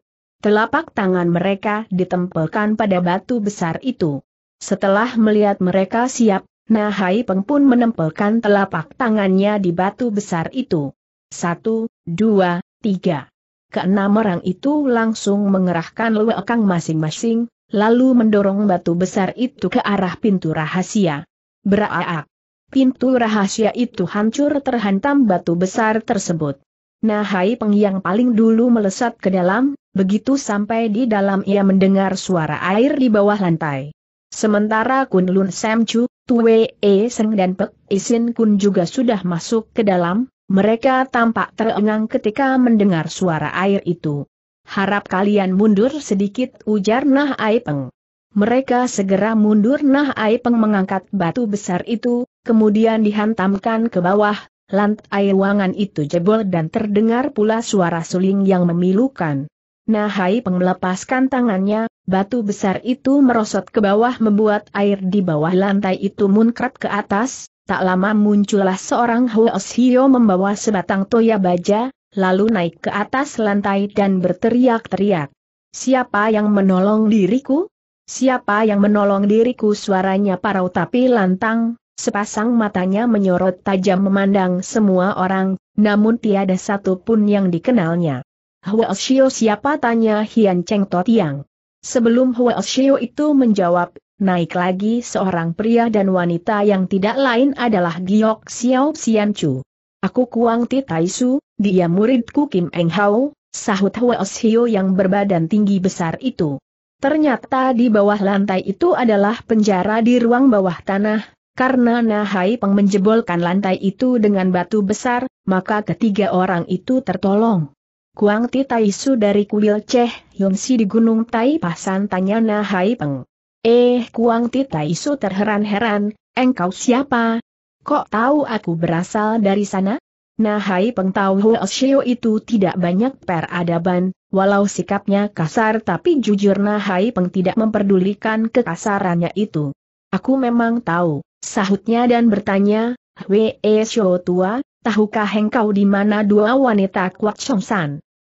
Telapak tangan mereka ditempelkan pada batu besar itu. Setelah melihat mereka siap, Nahai Peng pun menempelkan telapak tangannya di batu besar itu. Satu, dua, tiga. Keenam orang itu langsung mengerahkan lewekang masing-masing, lalu mendorong batu besar itu ke arah pintu rahasia. Beraak! Pintu rahasia itu hancur terhantam batu besar tersebut. Nahai Peng yang paling dulu melesat ke dalam, begitu sampai di dalam ia mendengar suara air di bawah lantai. Sementara Kunlun Lun Sam Chu, Tue E Seng dan Pek Isin e Kun juga sudah masuk ke dalam, mereka tampak terengang ketika mendengar suara air itu. Harap kalian mundur sedikit ujar Nah Peng. Mereka segera mundur Nah Hai Peng mengangkat batu besar itu, kemudian dihantamkan ke bawah, Lantai ruangan itu jebol dan terdengar pula suara suling yang memilukan. Nahai melepaskan tangannya, batu besar itu merosot ke bawah membuat air di bawah lantai itu munkrat ke atas, tak lama muncullah seorang Huos Hio membawa sebatang toya baja, lalu naik ke atas lantai dan berteriak-teriak. Siapa yang menolong diriku? Siapa yang menolong diriku suaranya parau tapi lantang, Sepasang matanya menyorot tajam memandang semua orang, namun tiada satu pun yang dikenalnya. Hua Xiao siapa tanya Hian Cheng Totiang. Sebelum Hua Xiao itu menjawab, naik lagi seorang pria dan wanita yang tidak lain adalah Giok Xiao Xian Chu. Aku Kuang Ti Tai Su, dia muridku Kim Eng Hao, sahut Hua Xiao yang berbadan tinggi besar itu. Ternyata di bawah lantai itu adalah penjara di ruang bawah tanah, karena Nahai Peng menjebolkan lantai itu dengan batu besar, maka ketiga orang itu tertolong. Kuang Ti Su dari kuil Ceh Yongsi di Gunung Tai Pasan tanya Nahai Peng. Eh Kuang Ti Su terheran-heran, engkau siapa? Kok tahu aku berasal dari sana? Nahai Peng tahu Huo itu tidak banyak peradaban, walau sikapnya kasar tapi jujur Nahai Peng tidak memperdulikan kekasarannya itu. Aku memang tahu, Sahutnya dan bertanya, Wee Shou tua, tahukah engkau di mana dua wanita kuat Chong San?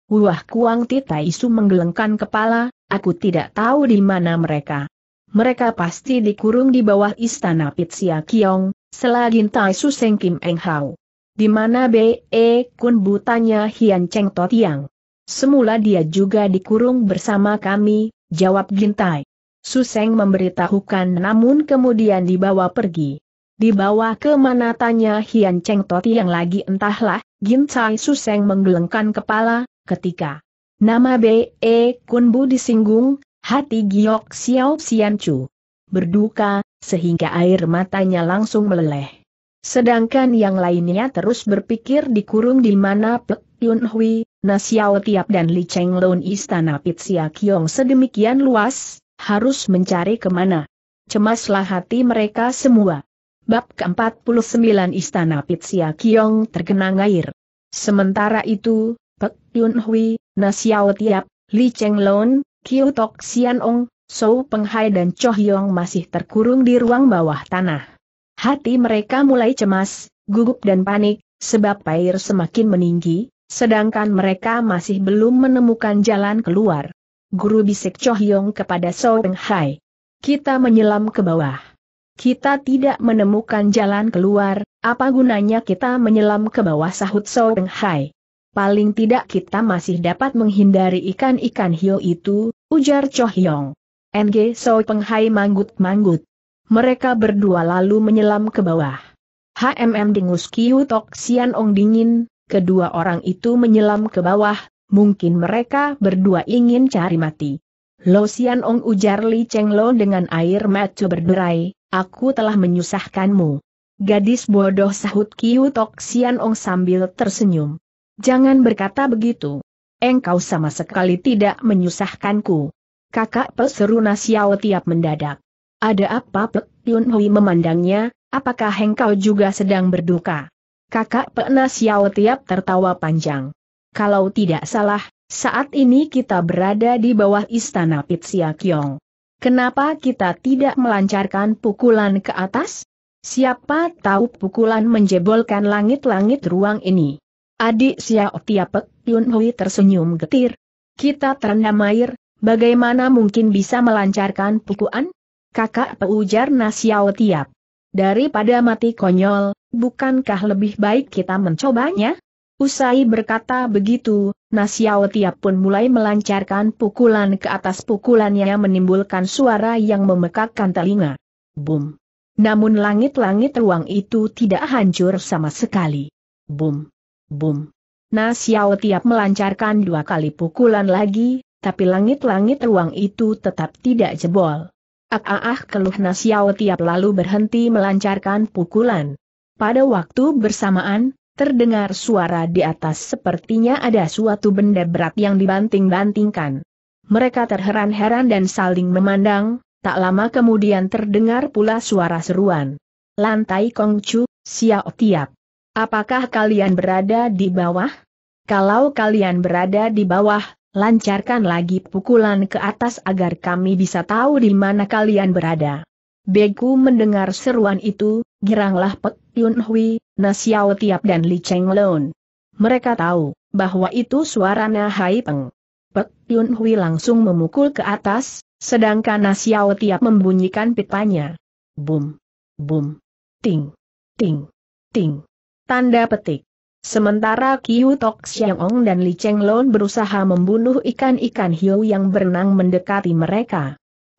Wah Kuang Titai Isu menggelengkan kepala, aku tidak tahu di mana mereka. Mereka pasti dikurung di bawah istana Pitsia Kiong, selagi Tai Su Seng Kim Eng Hau. Di mana B.E. E, Kun butanya Hian Cheng Totiang. Semula dia juga dikurung bersama kami, jawab Gintai. Suseng memberitahukan namun kemudian dibawa pergi. Dibawa ke mana tanya Hian Cheng Toti yang lagi entahlah, Gin Cai Suseng menggelengkan kepala, ketika nama B.E. E Kun Bu disinggung, hati Giok Xiao Chu. berduka, sehingga air matanya langsung meleleh. Sedangkan yang lainnya terus berpikir dikurung di mana Pek Yun Hui, Nasiao Tiap dan Li Cheng Lun Istana Pitsia Kiong sedemikian luas, harus mencari kemana. Cemaslah hati mereka semua. Bab ke-49 Istana Pitsia Kiong tergenang air. Sementara itu, Pek Yun Hui, Nasiao Tiap, Li Cheng Lon, Kiu Tok Sian Ong, Sou Penghai dan Cho Hyong masih terkurung di ruang bawah tanah. Hati mereka mulai cemas, gugup dan panik, sebab air semakin meninggi, sedangkan mereka masih belum menemukan jalan keluar guru bisik Chohyong kepada So Peng Hai. Kita menyelam ke bawah. Kita tidak menemukan jalan keluar, apa gunanya kita menyelam ke bawah sahut So Peng Hai. Paling tidak kita masih dapat menghindari ikan-ikan hiu itu, ujar Chohyong. NG So Peng Hai manggut-manggut. Mereka berdua lalu menyelam ke bawah. HMM Dengus Kiu Tok Sian Ong Dingin, kedua orang itu menyelam ke bawah, mungkin mereka berdua ingin cari mati. Lo Sian Ong ujar Li Cheng Lo dengan air mata berderai, aku telah menyusahkanmu. Gadis bodoh sahut Kiu Tok Sian Ong sambil tersenyum. Jangan berkata begitu. Engkau sama sekali tidak menyusahkanku. Kakak peseru Nasiao tiap mendadak. Ada apa Pek Yun Hui memandangnya, apakah engkau juga sedang berduka? Kakak Pek Nasiao tiap tertawa panjang. Kalau tidak salah, saat ini kita berada di bawah istana Pitsiakyong. Kenapa kita tidak melancarkan pukulan ke atas? Siapa tahu pukulan menjebolkan langit-langit ruang ini. Adik Xiao Tiapek Yun Hui tersenyum getir. Kita terendam air, bagaimana mungkin bisa melancarkan pukulan? Kakak peujar Nasiao Tiap. Daripada mati konyol, bukankah lebih baik kita mencobanya? Usai berkata begitu, Nasiao Tiap pun mulai melancarkan pukulan ke atas pukulannya menimbulkan suara yang memekakkan telinga. Boom. Namun langit-langit ruang itu tidak hancur sama sekali. Boom. Boom. Nasiao Tiap melancarkan dua kali pukulan lagi, tapi langit-langit ruang itu tetap tidak jebol. Ah ah, ah keluh Nasiao Tiap lalu berhenti melancarkan pukulan. Pada waktu bersamaan, Terdengar suara di atas sepertinya ada suatu benda berat yang dibanting-bantingkan. Mereka terheran-heran dan saling memandang, tak lama kemudian terdengar pula suara seruan. Lantai Kongcu, Xiao Tiap. Apakah kalian berada di bawah? Kalau kalian berada di bawah, lancarkan lagi pukulan ke atas agar kami bisa tahu di mana kalian berada. Beku mendengar seruan itu, geranglah Pek Yun Hui, Nasiao Tiap dan Li Cheng Mereka tahu bahwa itu suara Na Hai Peng. Pek Yun Hui langsung memukul ke atas, sedangkan Nasiao Tiap membunyikan pipanya. Bum, bum, ting, ting, ting. Tanda petik. Sementara Qiu Tok Xiangong dan Li Cheng berusaha membunuh ikan-ikan hiu yang berenang mendekati mereka.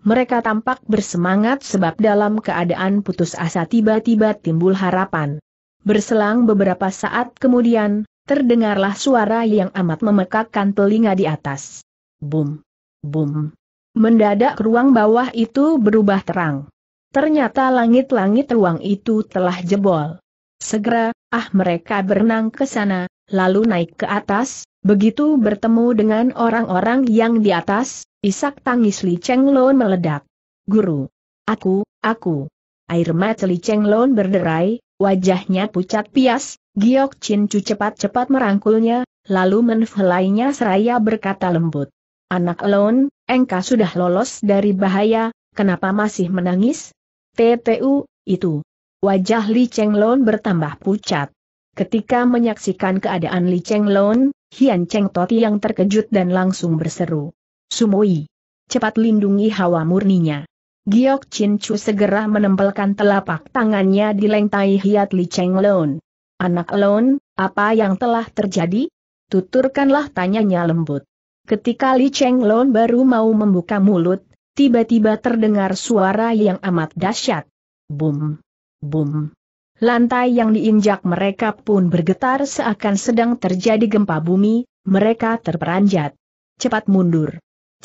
Mereka tampak bersemangat sebab dalam keadaan putus asa tiba-tiba timbul harapan. Berselang beberapa saat kemudian, terdengarlah suara yang amat memekakkan telinga di atas. Bum! Bum! Mendadak ruang bawah itu berubah terang. Ternyata langit-langit ruang itu telah jebol. Segera, ah mereka berenang ke sana, lalu naik ke atas, begitu bertemu dengan orang-orang yang di atas, Isak tangis Li Cheng meledak. Guru. Aku, aku. Air mata Li Cheng berderai, wajahnya pucat pias, Giok Chin Chu cepat-cepat merangkulnya, lalu menfelainya seraya berkata lembut. Anak Lon, engkau sudah lolos dari bahaya, kenapa masih menangis? TTU, itu. Wajah Li Cheng bertambah pucat. Ketika menyaksikan keadaan Li Cheng Hian Cheng Toti yang terkejut dan langsung berseru. Sumoi. Cepat lindungi hawa murninya. Giok Chin Chu segera menempelkan telapak tangannya di lengtai hiat Li Cheng Lon. Anak Lon, apa yang telah terjadi? Tuturkanlah tanyanya lembut. Ketika Li Cheng Lon baru mau membuka mulut, tiba-tiba terdengar suara yang amat dahsyat. Bum! Bum! Lantai yang diinjak mereka pun bergetar seakan sedang terjadi gempa bumi, mereka terperanjat. Cepat mundur.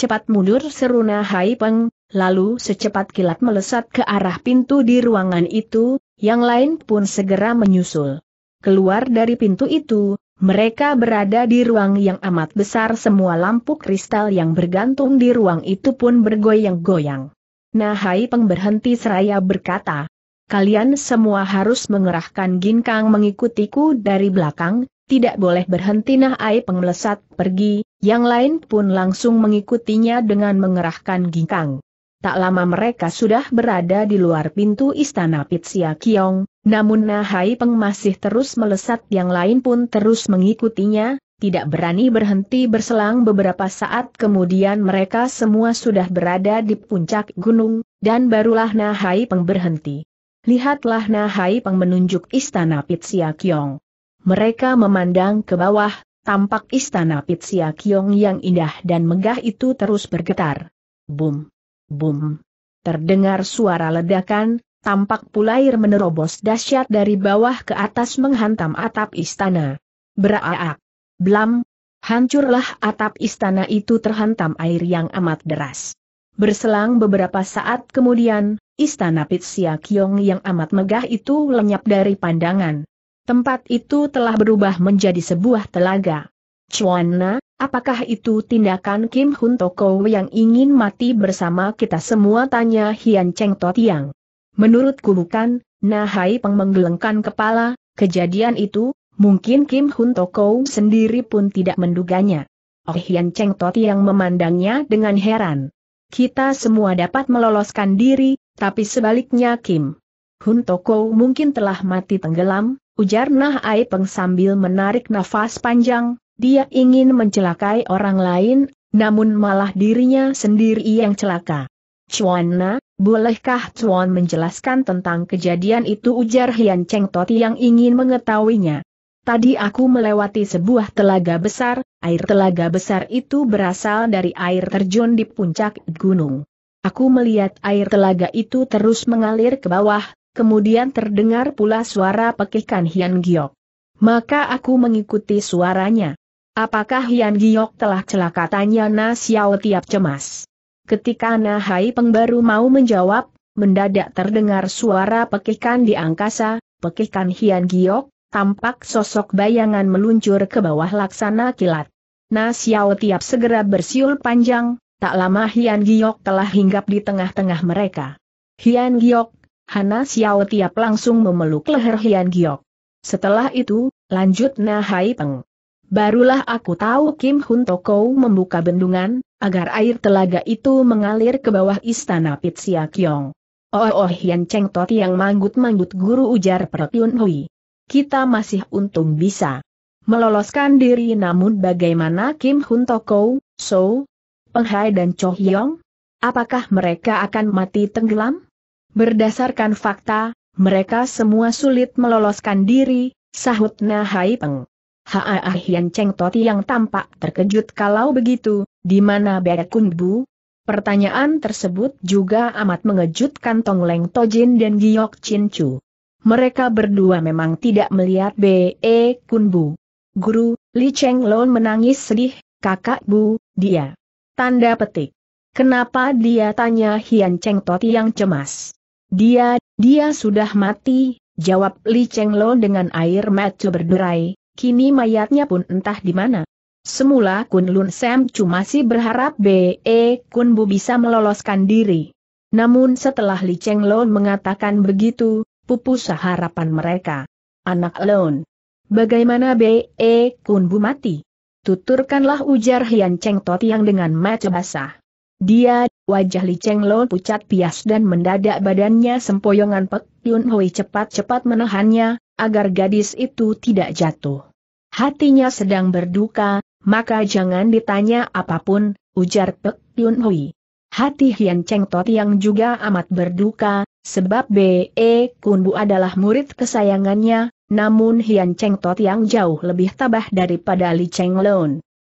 Cepat mundur seruna Hai Peng, lalu secepat kilat melesat ke arah pintu di ruangan itu, yang lain pun segera menyusul. Keluar dari pintu itu, mereka berada di ruang yang amat besar semua lampu kristal yang bergantung di ruang itu pun bergoyang-goyang. Nahai Peng berhenti seraya berkata, Kalian semua harus mengerahkan ginkang mengikutiku dari belakang, tidak boleh berhenti Nahai penglesat pergi, yang lain pun langsung mengikutinya dengan mengerahkan ginkang. Tak lama mereka sudah berada di luar pintu istana Pitsia Kiong, namun Nahai Peng masih terus melesat yang lain pun terus mengikutinya, tidak berani berhenti berselang beberapa saat kemudian mereka semua sudah berada di puncak gunung, dan barulah Nahai Peng berhenti. Lihatlah Nahai Peng menunjuk istana Pitsia Kiong mereka memandang ke bawah, tampak istana Pitsia Kiong yang indah dan megah itu terus bergetar. Bum! Bum! Terdengar suara ledakan, tampak pula air menerobos dahsyat dari bawah ke atas menghantam atap istana. Beraak! Blam! Hancurlah atap istana itu terhantam air yang amat deras. Berselang beberapa saat kemudian, istana Pitsia Kiong yang amat megah itu lenyap dari pandangan. Tempat itu telah berubah menjadi sebuah telaga. Chuana, apakah itu tindakan Kim Hun Toko yang ingin mati bersama kita semua? Tanya Hian Cheng Yang. Menurutku bukan, Nahai Peng menggelengkan kepala, kejadian itu, mungkin Kim Hun Toko sendiri pun tidak menduganya. Oh Hian Cheng Yang memandangnya dengan heran. Kita semua dapat meloloskan diri, tapi sebaliknya Kim Hun Toko mungkin telah mati tenggelam, Ujar Nah Aipeng sambil menarik nafas panjang, dia ingin mencelakai orang lain, namun malah dirinya sendiri yang celaka. Chuan Na, bolehkah Chuan menjelaskan tentang kejadian itu ujar Hian Cheng Toti yang ingin mengetahuinya. Tadi aku melewati sebuah telaga besar, air telaga besar itu berasal dari air terjun di puncak gunung. Aku melihat air telaga itu terus mengalir ke bawah, kemudian terdengar pula suara pekikan Hian Giok. Maka aku mengikuti suaranya. Apakah Hian Giok telah celaka tanya Na Xiao tiap cemas. Ketika Na Hai Peng baru mau menjawab, mendadak terdengar suara pekikan di angkasa, pekikan Hian Giok, tampak sosok bayangan meluncur ke bawah laksana kilat. Na Xiao tiap segera bersiul panjang, tak lama Hian Giok telah hinggap di tengah-tengah mereka. Hian Giok, Hana Xiao Tiap langsung memeluk leher Hian Giok. Setelah itu, lanjut Na Hai Peng. Barulah aku tahu Kim Hun Toko membuka bendungan, agar air telaga itu mengalir ke bawah istana Pit Kyong. Oh, oh, oh Hian Cheng Tot yang manggut-manggut guru ujar Yun Hui. Kita masih untung bisa meloloskan diri namun bagaimana Kim Hun Toko, So, Peng Hai dan Cho Hyong? Apakah mereka akan mati tenggelam? Berdasarkan fakta, mereka semua sulit meloloskan diri, sahut Nahai Peng. Haa ah Hian Cheng Toti yang tampak terkejut kalau begitu, di mana Kun Kumbu? Pertanyaan tersebut juga amat mengejutkan Tong Leng Tojin dan Giok Chin Chu. Mereka berdua memang tidak melihat B.E. Kunbu. Guru, Li Cheng Lon menangis sedih, kakak Bu, dia. Tanda petik. Kenapa dia tanya Hian Cheng Toti yang cemas? Dia, dia sudah mati, jawab Li Cheng Lo dengan air mata berderai, kini mayatnya pun entah di mana. Semula Kun Lun Sam cuma sih berharap B.E. Kun Bu bisa meloloskan diri. Namun setelah Li Cheng Lo mengatakan begitu, pupus harapan mereka. Anak Lon. Bagaimana B.E. Kun Bu mati? Tuturkanlah ujar Hian Cheng Tot yang dengan mata basah. Dia, Wajah Li Cheng Lo pucat pias dan mendadak badannya sempoyongan Pek Yun Hui cepat-cepat menahannya, agar gadis itu tidak jatuh. Hatinya sedang berduka, maka jangan ditanya apapun, ujar Pek Yun Hui. Hati Hian Cheng Tot yang juga amat berduka, sebab B.E. Kunbu adalah murid kesayangannya, namun Hian Cheng Tot yang jauh lebih tabah daripada Li Cheng Lo.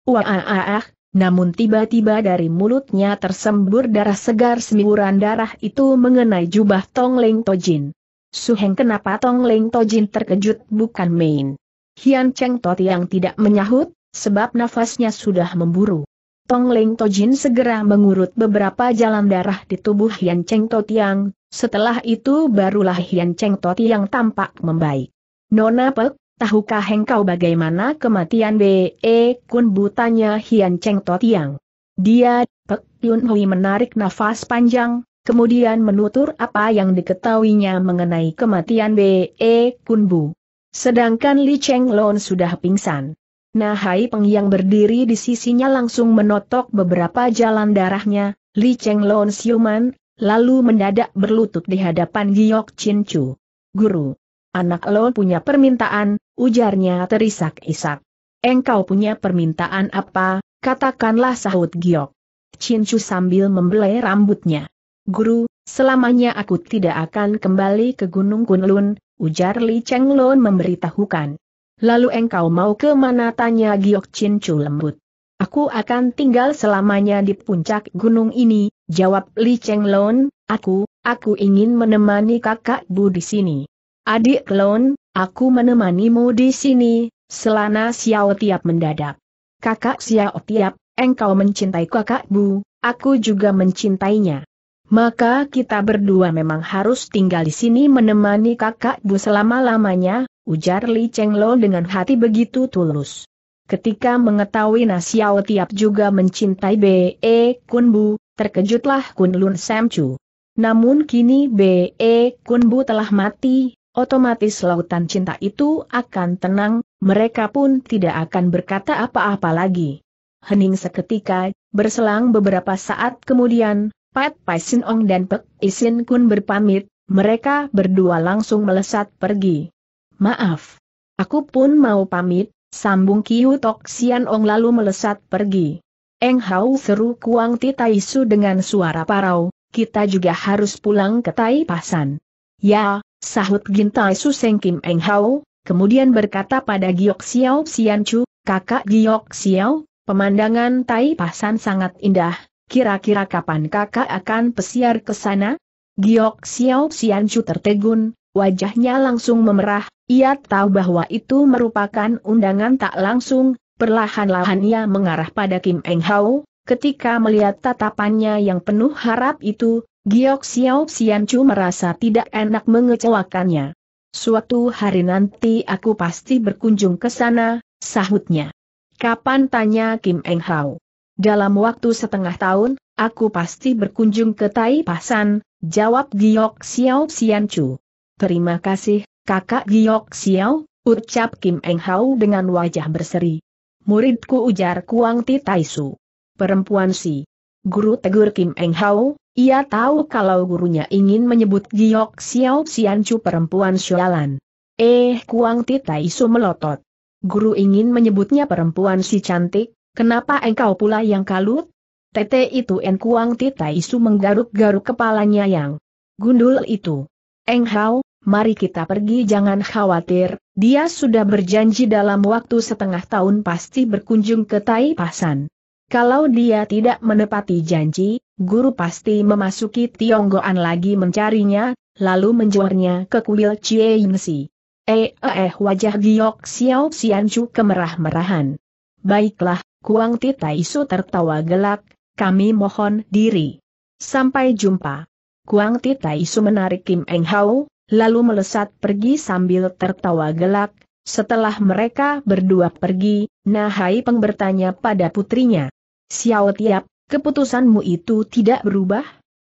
Wah, ah, ah, ah. Namun tiba-tiba dari mulutnya tersembur darah segar semburan darah itu mengenai jubah Tong Leng Tojin. Suheng kenapa Tong Leng Tojin terkejut bukan main. Hian Cheng Tot Tiang tidak menyahut, sebab nafasnya sudah memburu. Tong Leng Tojin segera mengurut beberapa jalan darah di tubuh Hian Cheng Tot Tiang. setelah itu barulah Hian Cheng Tot Tiang tampak membaik. Nona Pek, tahukah engkau bagaimana kematian B.E. Eh, Kun butanya Hian Cheng Totiang? Dia, Pek Yun Hui menarik nafas panjang, kemudian menutur apa yang diketahuinya mengenai kematian B.E. Eh, Kun Bu. Sedangkan Li Cheng Lon sudah pingsan. Nah Hai Peng yang berdiri di sisinya langsung menotok beberapa jalan darahnya, Li Cheng Lon siuman, lalu mendadak berlutut di hadapan Giok Chin Chu. Guru, Anak lo punya permintaan, ujarnya terisak-isak. Engkau punya permintaan apa, katakanlah sahut Giok. Cincu sambil membelai rambutnya. Guru, selamanya aku tidak akan kembali ke Gunung Kunlun, ujar Li Lun memberitahukan. Lalu engkau mau ke mana tanya Giok Cincu lembut. Aku akan tinggal selamanya di puncak gunung ini, jawab Li Lun, aku, aku ingin menemani kakak Bu di sini. Adik Klon, aku menemanimu di sini, selana Xiao Tiap mendadak. Kakak Xiao Tiap, engkau mencintai kakak Bu, aku juga mencintainya. Maka kita berdua memang harus tinggal di sini menemani kakak Bu selama-lamanya, ujar Li Cheng Lo dengan hati begitu tulus. Ketika mengetahui Nasiao Tiap juga mencintai B.E. Kun Bu, terkejutlah Kun Lun Sam Chu. Namun kini B.E. Kun Bu telah mati, Otomatis lautan cinta itu akan tenang, mereka pun tidak akan berkata apa-apa lagi. Hening seketika, berselang beberapa saat kemudian, Pat Pai Sin Ong dan Pek Isin Kun berpamit, mereka berdua langsung melesat pergi. Maaf. Aku pun mau pamit, sambung Kiu Tok Sian Ong lalu melesat pergi. Eng Hau seru Kuang Ti Tai Su dengan suara parau, kita juga harus pulang ke Tai Pasan. Ya, Sahut Gintai Suseng Kim Eng Hau, kemudian berkata pada Giok Xiao Xian Chu, kakak Giok Xiao, pemandangan Tai Pasan sangat indah, kira-kira kapan kakak akan pesiar ke sana? Giok Xiao Xian Chu tertegun, wajahnya langsung memerah, ia tahu bahwa itu merupakan undangan tak langsung, perlahan-lahan ia mengarah pada Kim Eng Hau, ketika melihat tatapannya yang penuh harap itu, Giok Xiao Xianchu merasa tidak enak mengecewakannya. Suatu hari nanti aku pasti berkunjung ke sana, sahutnya. Kapan tanya Kim Eng Hau. Dalam waktu setengah tahun, aku pasti berkunjung ke Tai Pasan, jawab Giok Xiao Xianchu. Terima kasih, kakak Giok Xiao, ucap Kim Eng Hau dengan wajah berseri. Muridku ujar Kuang Ti Taisu. Perempuan si. Guru tegur Kim Eng Hau, ia tahu kalau gurunya ingin menyebut Giok Xiao Xianchu perempuan Shualan. Eh Kuang Isu melotot. Guru ingin menyebutnya perempuan si cantik, kenapa engkau pula yang kalut? Tete itu En Kuang Isu menggaruk-garuk kepalanya yang gundul itu. Eng Hau, mari kita pergi jangan khawatir, dia sudah berjanji dalam waktu setengah tahun pasti berkunjung ke Tai Pasan. Kalau dia tidak menepati janji, guru pasti memasuki Tionggoan lagi mencarinya, lalu menjuarnya ke kuil Chie Yingsi. Eh, eh eh wajah Giok Xiao Xianchu kemerah-merahan. Baiklah, Kuang Titaisu tertawa gelak, kami mohon diri. Sampai jumpa. Kuang Titaisu menarik Kim Eng Hao, lalu melesat pergi sambil tertawa gelak, setelah mereka berdua pergi, Nahai Peng bertanya pada putrinya, Xiao Tiap, keputusanmu itu tidak berubah?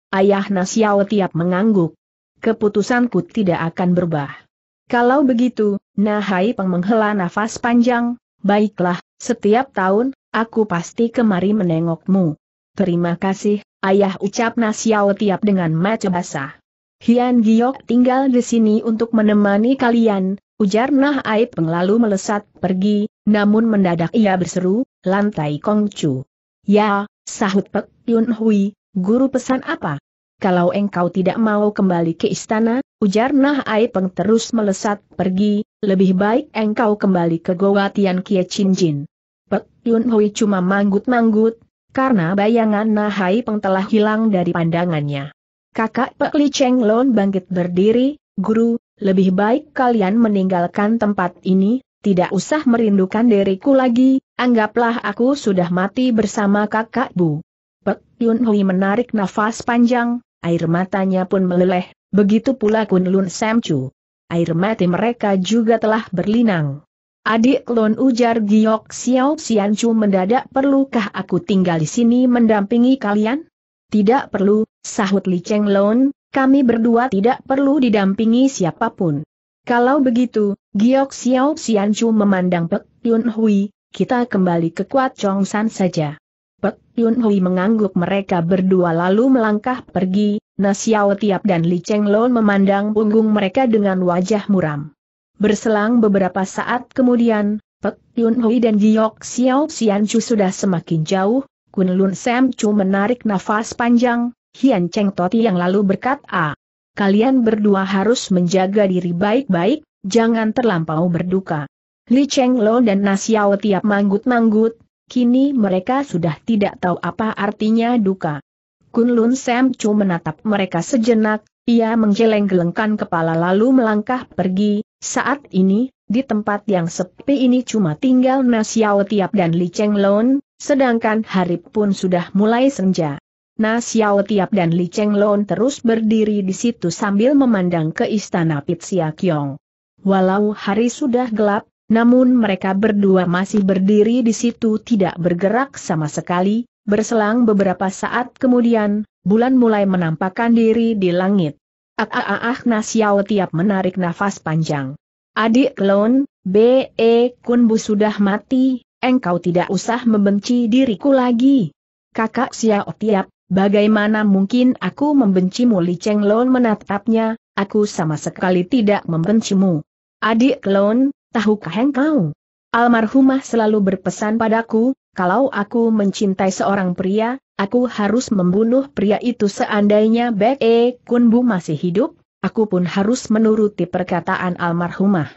Ayah Xiao Tiap mengangguk. Keputusanku tidak akan berubah. Kalau begitu, Nahai Peng menghela nafas panjang, baiklah, setiap tahun, aku pasti kemari menengokmu. Terima kasih, ayah ucap Nasiao Tiap dengan mata basah. Hian Giok tinggal di sini untuk menemani kalian, ujar Nahai Peng lalu melesat pergi, namun mendadak ia berseru, lantai Kongcu. Ya, sahut Pek Yun Hui, guru pesan apa? Kalau engkau tidak mau kembali ke istana, ujar Nah Aipeng terus melesat pergi, lebih baik engkau kembali ke Goa Tian Kie Chin Jin. Pek Yun Hui cuma manggut-manggut, karena bayangan Nah Aipeng telah hilang dari pandangannya. Kakak Pek Li Cheng Lon bangkit berdiri, guru, lebih baik kalian meninggalkan tempat ini, tidak usah merindukan diriku lagi, anggaplah aku sudah mati bersama kakak Bu. Pek Yun Hui menarik nafas panjang, air matanya pun meleleh, begitu pula Kun Lun Sam Chu. Air mati mereka juga telah berlinang. Adik klon ujar Giok Xiao Xian Chu mendadak perlukah aku tinggal di sini mendampingi kalian? Tidak perlu, sahut Li Cheng Lon, kami berdua tidak perlu didampingi siapapun. Kalau begitu, Giok Xiao Xianchu memandang Pek Yun Hui, kita kembali ke Kuat Chong San saja. Pek Yun Hui mengangguk mereka berdua lalu melangkah pergi, Na Xiao Tiap dan Li Cheng Lon memandang punggung mereka dengan wajah muram. Berselang beberapa saat kemudian, Pek Yun Hui dan Giok Xiao Xianchu sudah semakin jauh, Kun Lun Sam Chu menarik nafas panjang, Hian Cheng Toti yang lalu berkata, ah, kalian berdua harus menjaga diri baik-baik, jangan terlampau berduka. Li Cheng Lo dan Nasiao tiap manggut-manggut, kini mereka sudah tidak tahu apa artinya duka. Kunlun Sam Chu menatap mereka sejenak, ia menggeleng-gelengkan kepala lalu melangkah pergi, saat ini, di tempat yang sepi ini cuma tinggal Nasiao Tiap dan Li Cheng Lon, sedangkan hari pun sudah mulai senja. Nasiao Tiap dan Li Cheng Lon terus berdiri di situ sambil memandang ke istana Pitsia Kyong. Walau hari sudah gelap, namun mereka berdua masih berdiri di situ tidak bergerak sama sekali, berselang beberapa saat kemudian, bulan mulai menampakkan diri di langit. Ah ah ah, ah Nasiao tiap menarik nafas panjang. Adik klon, B.E. Kunbu sudah mati, engkau tidak usah membenci diriku lagi. Kakak Xiao tiap, bagaimana mungkin aku membencimu Li Cheng Lon menatapnya, aku sama sekali tidak membencimu. Adik Klon, tahukah engkau? Almarhumah selalu berpesan padaku, kalau aku mencintai seorang pria, aku harus membunuh pria itu seandainya Bek E Kunbu masih hidup, aku pun harus menuruti perkataan almarhumah.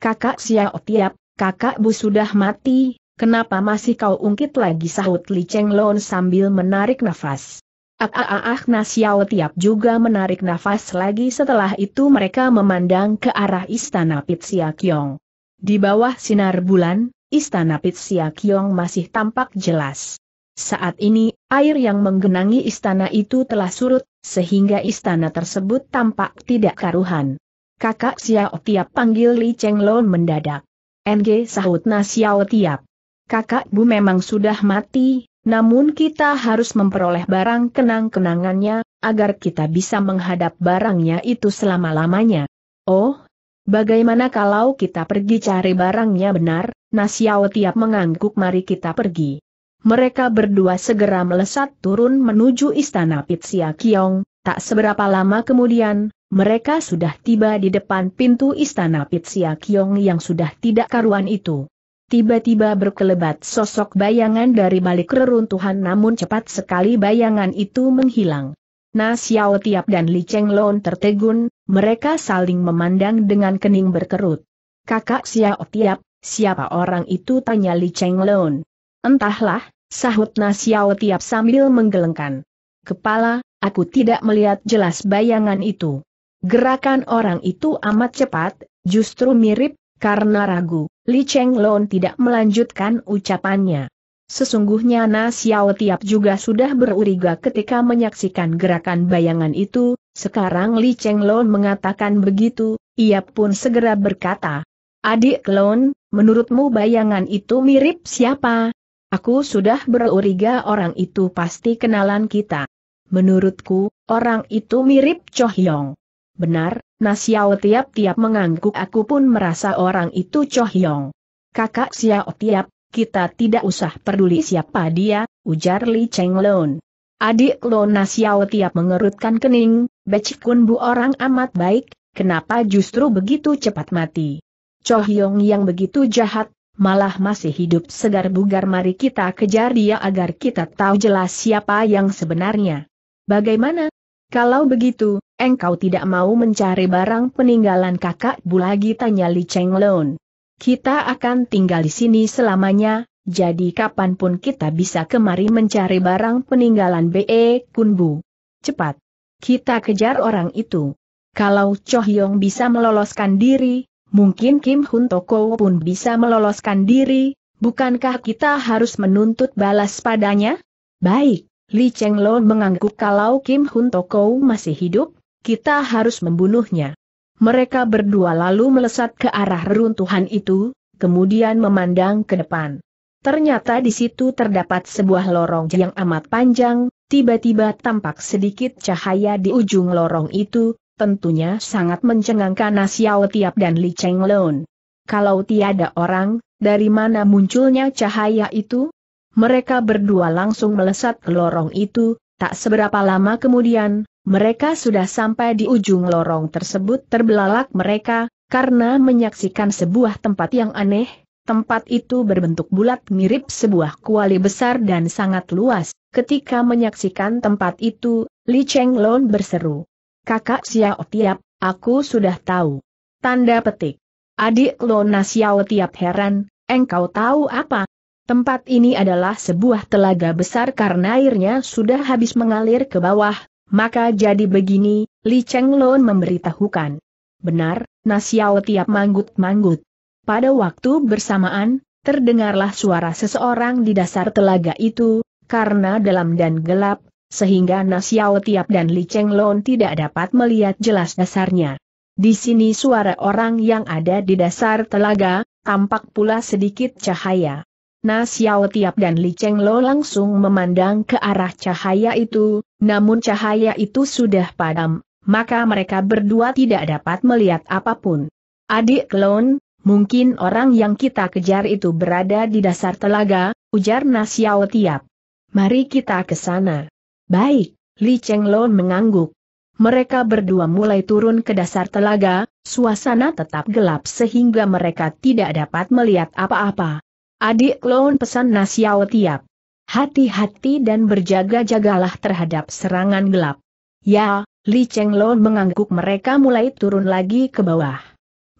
Kakak Xiao Tiap, kakak Bu sudah mati, kenapa masih kau ungkit lagi sahut Li Cheng Lon sambil menarik nafas. Ah, nah Xiao Tiap juga menarik nafas lagi setelah itu mereka memandang ke arah istana Kyong. Di bawah sinar bulan, istana Kyong masih tampak jelas. Saat ini, air yang menggenangi istana itu telah surut, sehingga istana tersebut tampak tidak karuhan. Kakak Xiao Tiap panggil Li Cheng Lon mendadak. NG sahut Xiao nah, Tiap. Kakak Bu memang sudah mati, namun kita harus memperoleh barang kenang-kenangannya, agar kita bisa menghadap barangnya itu selama-lamanya. Oh, bagaimana kalau kita pergi cari barangnya benar? Nasiao tiap mengangguk mari kita pergi. Mereka berdua segera melesat turun menuju istana Pitsia Kiong, tak seberapa lama kemudian, mereka sudah tiba di depan pintu istana Pitsia Kiong yang sudah tidak karuan itu. Tiba-tiba berkelebat sosok bayangan dari balik reruntuhan namun cepat sekali bayangan itu menghilang. Na Xiao Tiap dan Li Cheng Lon tertegun, mereka saling memandang dengan kening berkerut. Kakak Xiao Tiap, siapa orang itu tanya Li Cheng Lon. Entahlah, sahut Na Xiao Tiap sambil menggelengkan. Kepala, aku tidak melihat jelas bayangan itu. Gerakan orang itu amat cepat, justru mirip karena ragu, Li Cheng Lon tidak melanjutkan ucapannya. Sesungguhnya Na Xiao Tiap juga sudah beruriga ketika menyaksikan gerakan bayangan itu, sekarang Li Cheng Lon mengatakan begitu, ia pun segera berkata, Adik Lon, menurutmu bayangan itu mirip siapa? Aku sudah beruriga orang itu pasti kenalan kita. Menurutku, orang itu mirip Cho Hyong. Benar, Nasiao tiap-tiap mengangguk aku pun merasa orang itu Cho Hyong. Kakak Xiao tiap, kita tidak usah peduli siapa dia, ujar Li Cheng Lun. Adik lo nah, Xiao tiap mengerutkan kening, Becik Kun Bu orang amat baik, kenapa justru begitu cepat mati? Cho Hyong yang begitu jahat, malah masih hidup segar bugar mari kita kejar dia agar kita tahu jelas siapa yang sebenarnya. Bagaimana? Kalau begitu, engkau tidak mau mencari barang peninggalan kakak bu lagi tanya Li Cheng Lon. Kita akan tinggal di sini selamanya, jadi kapanpun kita bisa kemari mencari barang peninggalan B.E. Kun Bu. Cepat. Kita kejar orang itu. Kalau Choh Yong bisa meloloskan diri, mungkin Kim Hun Toko pun bisa meloloskan diri, bukankah kita harus menuntut balas padanya? Baik, Li Cheng Lon mengangguk kalau Kim Hun Toko masih hidup, kita harus membunuhnya. Mereka berdua lalu melesat ke arah reruntuhan itu, kemudian memandang ke depan. Ternyata di situ terdapat sebuah lorong yang amat panjang, tiba-tiba tampak sedikit cahaya di ujung lorong itu, tentunya sangat mencengangkan Nasiao Tiap dan Li Cheng Leon. Kalau tiada orang, dari mana munculnya cahaya itu? Mereka berdua langsung melesat ke lorong itu, tak seberapa lama kemudian, mereka sudah sampai di ujung lorong tersebut terbelalak mereka, karena menyaksikan sebuah tempat yang aneh, tempat itu berbentuk bulat mirip sebuah kuali besar dan sangat luas. Ketika menyaksikan tempat itu, Li Cheng Lon berseru. Kakak Xiao Tiap, aku sudah tahu. Tanda petik. Adik Lona Xiao Tiap heran, engkau tahu apa? Tempat ini adalah sebuah telaga besar karena airnya sudah habis mengalir ke bawah, maka jadi begini, Li Cheng Lun memberitahukan. Benar, Nasiao tiap manggut-manggut. Pada waktu bersamaan, terdengarlah suara seseorang di dasar telaga itu, karena dalam dan gelap, sehingga Nasiao tiap dan Li Cheng Lun tidak dapat melihat jelas dasarnya. Di sini suara orang yang ada di dasar telaga, tampak pula sedikit cahaya. Na Xiao Tiap dan Li Cheng Lo langsung memandang ke arah cahaya itu, namun cahaya itu sudah padam, maka mereka berdua tidak dapat melihat apapun. Adik klon, mungkin orang yang kita kejar itu berada di dasar telaga, ujar Na Xiao Tiap. Mari kita ke sana. Baik, Li Cheng Lo mengangguk. Mereka berdua mulai turun ke dasar telaga, suasana tetap gelap sehingga mereka tidak dapat melihat apa-apa. Adik klon pesan Nasiao Tiap. Hati-hati dan berjaga-jagalah terhadap serangan gelap. Ya, Li Cheng Lon mengangguk mereka mulai turun lagi ke bawah.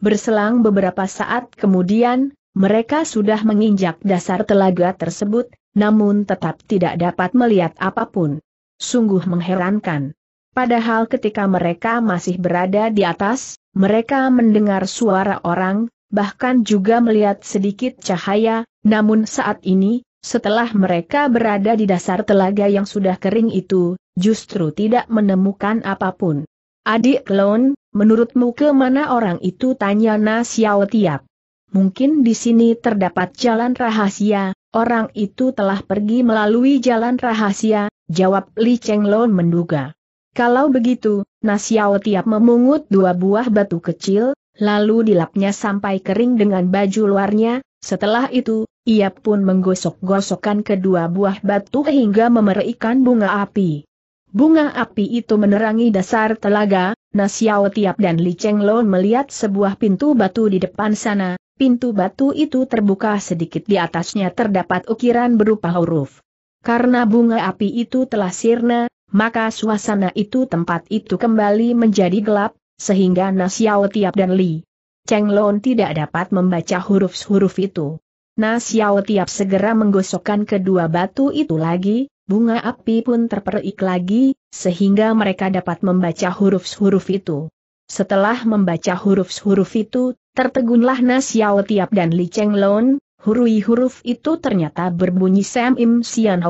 Berselang beberapa saat kemudian, mereka sudah menginjak dasar telaga tersebut, namun tetap tidak dapat melihat apapun. Sungguh mengherankan. Padahal ketika mereka masih berada di atas, mereka mendengar suara orang, bahkan juga melihat sedikit cahaya, namun saat ini, setelah mereka berada di dasar telaga yang sudah kering itu, justru tidak menemukan apapun. Adik Lon, menurutmu ke mana orang itu tanya Na Xiao Tiap? Mungkin di sini terdapat jalan rahasia, orang itu telah pergi melalui jalan rahasia, jawab Li Cheng Lon menduga. Kalau begitu, Na Tiap memungut dua buah batu kecil, lalu dilapnya sampai kering dengan baju luarnya, setelah itu, ia pun menggosok-gosokkan kedua buah batu hingga memerikan bunga api. Bunga api itu menerangi dasar telaga, Nasiao Tiap dan Li Cheng Lo melihat sebuah pintu batu di depan sana, pintu batu itu terbuka sedikit di atasnya terdapat ukiran berupa huruf. Karena bunga api itu telah sirna, maka suasana itu tempat itu kembali menjadi gelap, sehingga Nasiao Tiap dan Li Cheng Lon tidak dapat membaca huruf-huruf itu. Nasiao Tiap segera menggosokkan kedua batu itu lagi, bunga api pun terperik lagi, sehingga mereka dapat membaca huruf-huruf itu. Setelah membaca huruf-huruf itu, tertegunlah Nasiao Tiap dan Li Cheng Lon, hurui huruf itu ternyata berbunyi Sam Im Sian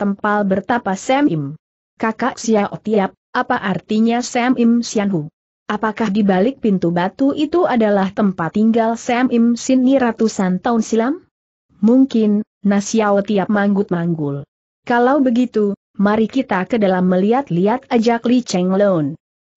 tempal bertapa Sam Im. Kakak Xiao Tiap, apa artinya Sam Im Sian Apakah di balik pintu batu itu adalah tempat tinggal Sam Im Sini ratusan tahun silam? Mungkin, Nasiao tiap manggut-manggul. Kalau begitu, mari kita ke dalam melihat-lihat ajak Li Cheng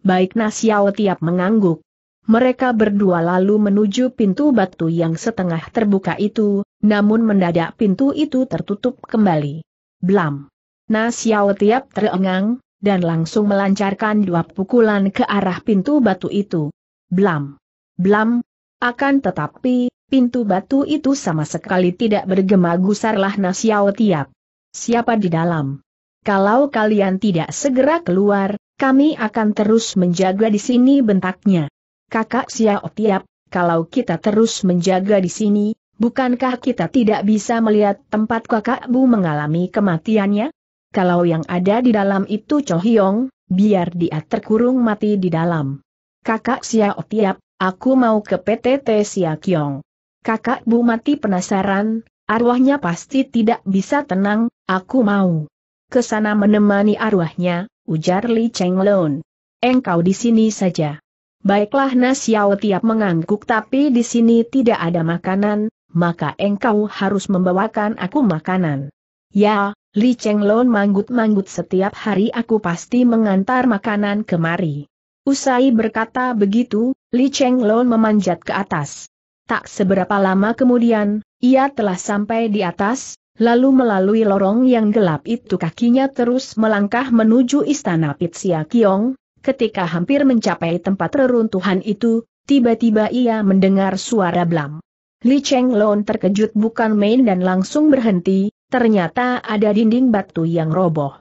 Baik Nasiao tiap mengangguk. Mereka berdua lalu menuju pintu batu yang setengah terbuka itu, namun mendadak pintu itu tertutup kembali. Blam. Nasiao tiap terengang, dan langsung melancarkan dua pukulan ke arah pintu batu itu. Blam! Blam! Akan tetapi, pintu batu itu sama sekali tidak bergema gusarlah Nasiao Tiap. Siapa di dalam? Kalau kalian tidak segera keluar, kami akan terus menjaga di sini bentaknya. Kakak Xiao Tiap, kalau kita terus menjaga di sini, bukankah kita tidak bisa melihat tempat Kakak Bu mengalami kematiannya? Kalau yang ada di dalam itu Chohyong, biar dia terkurung mati di dalam. Kakak Xiao Tiap, aku mau ke PTT Siakyong. Kakak Bu mati penasaran, arwahnya pasti tidak bisa tenang, aku mau. Kesana menemani arwahnya, ujar Li Cheng Lun. Engkau di sini saja. Baiklah Nasiao tiap mengangguk tapi di sini tidak ada makanan, maka engkau harus membawakan aku makanan. Ya, Li Cheng Lon manggut-manggut setiap hari aku pasti mengantar makanan kemari. Usai berkata begitu, Li Cheng Lon memanjat ke atas. Tak seberapa lama kemudian, ia telah sampai di atas, lalu melalui lorong yang gelap itu kakinya terus melangkah menuju istana Pitsia Kiong, ketika hampir mencapai tempat reruntuhan itu, tiba-tiba ia mendengar suara blam. Li Cheng Lon terkejut bukan main dan langsung berhenti, Ternyata ada dinding batu yang roboh.